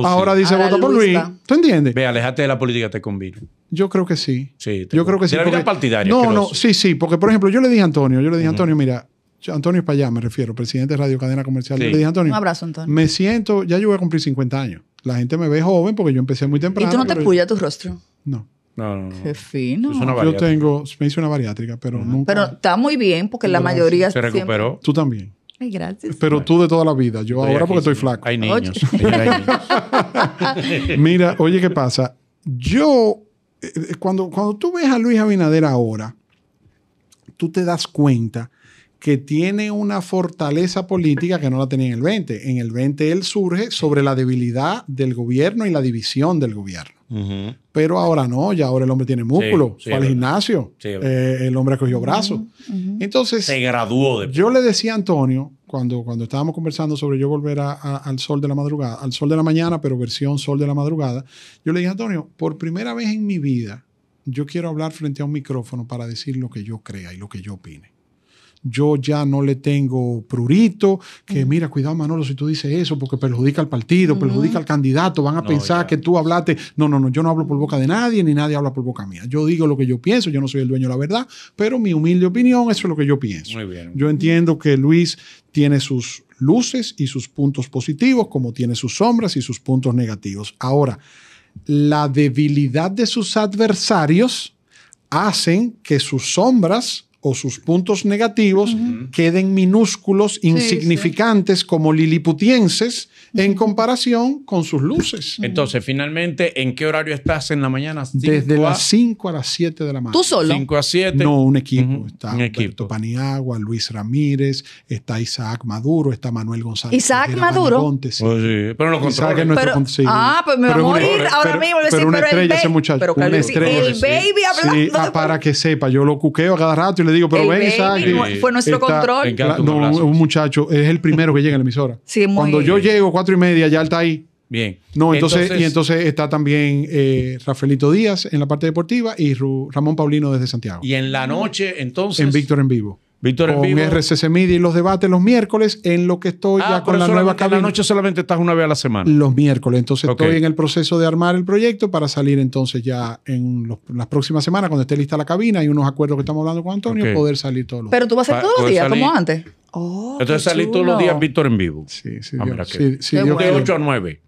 ahora dice vota por Luis. ¿Tú entiendes? Ve, alejate de la política, te conviene. Yo creo que sí. Sí, yo creo que sí. De la vida No, no, sí, sí. Porque, por ejemplo, yo le dije a Antonio, yo le dije a Antonio, mira, Antonio para allá, me refiero, presidente de Radio Cadena Comercial. Le dije, Antonio, un abrazo, Antonio. Me siento, ya yo voy a cumplir 50 años. La gente me ve joven porque yo empecé muy temprano. ¿Y tú no te puyas tu rostro? No. No, no, no. Qué fino. Yo tengo, me hice una bariátrica, pero nunca. Pero está muy bien porque la mayoría. Se recuperó. Tú también. Ay, gracias. Pero tú de toda la vida. Yo ahora porque estoy flaco. Hay niños. Mira, oye, ¿qué pasa? Yo, eh, cuando, cuando tú ves a Luis Abinader ahora, tú te das cuenta que tiene una fortaleza política que no la tenía en el 20. En el 20 él surge sobre la debilidad del gobierno y la división del gobierno. Pero ahora no, ya ahora el hombre tiene músculo, va al gimnasio, eh, el hombre cogió brazos. Entonces, se graduó. De... Yo le decía a Antonio, cuando, cuando estábamos conversando sobre yo volver al sol de la madrugada, al sol de la mañana, pero versión sol de la madrugada, yo le dije a Antonio, por primera vez en mi vida, yo quiero hablar frente a un micrófono para decir lo que yo crea y lo que yo opine yo ya no le tengo prurito, que mira, cuidado Manolo, si tú dices eso, porque perjudica al partido, perjudica al candidato, van a pensar que tú hablaste, no, no, no, yo no hablo por boca de nadie, ni nadie habla por boca mía, yo digo lo que yo pienso, yo no soy el dueño de la verdad, pero mi humilde opinión, eso es lo que yo pienso. Muy bien. Yo entiendo que Luis tiene sus luces y sus puntos positivos, como tiene sus sombras y sus puntos negativos. Ahora, la debilidad de sus adversarios hacen que sus sombras o sus puntos negativos queden minúsculos, insignificantes como liliputienses en comparación con sus luces. Entonces, finalmente, ¿en qué horario estás en la mañana? Desde las 5 a las 7 de la mañana. ¿Tú solo? 5 a 7. No, un equipo. Está un Paniagua, Luis Ramírez, está Isaac Maduro, está Manuel González. Isaac Maduro. Oh, sí. pero no Isaac Ah, pues me va a morir ahora mismo. Decir, pero una estrella ese muchacho. Pero el baby hablando. Ah, para que sepa, yo lo cuqueo a cada rato y le digo, pero ven Fue nuestro control. un, muchacho, es el primero que llega a la emisora. Cuando yo llego, cuatro y media, ya él está ahí. Bien. No, entonces, y entonces está también eh, Rafaelito Díaz en la parte deportiva y Ramón Paulino desde Santiago. Y en la noche, entonces. En Víctor en vivo. Víctor en vivo. RCC Media y los debates los miércoles, en lo que estoy ah, ya con la nueva cabina. noche solamente estás una vez a la semana. Los miércoles. Entonces estoy en el proceso de armar el proyecto para salir entonces ya en los, las próximas semanas, cuando esté lista la cabina y unos acuerdos que estamos hablando con Antonio, poder salir todos los días. Pero tú vas a ir ah, todos los días, como antes. Entonces oh, salí todos los días Víctor en vivo. Sí, sí. Ah, sí, de 8 a 9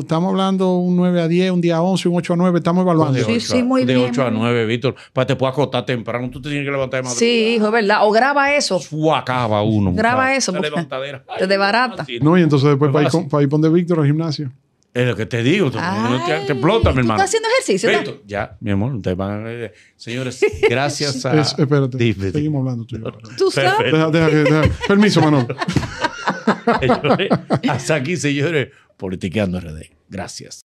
estamos hablando un 9 a 10, un día 11, un 8 a 9, estamos evaluando. De 8, sí, sí, muy de 8 a 9, Víctor, para que te puedas acostar temprano, tú te tienes que levantar de madrugada. Sí, hijo, es verdad. O graba eso. Suacaba uno. Graba eso. levantadera. Te No, y entonces después para ir, con, ir Víctor al gimnasio. Es lo que te digo, te, te, explota, mi hermano. ¿Estás haciendo ejercicio? Víctor, ya, mi amor, Señores, gracias a. espérate, seguimos hablando tú ¿Tú sabes? Permiso, Manuel. hasta aquí, señores. Politiqueando RD. Gracias.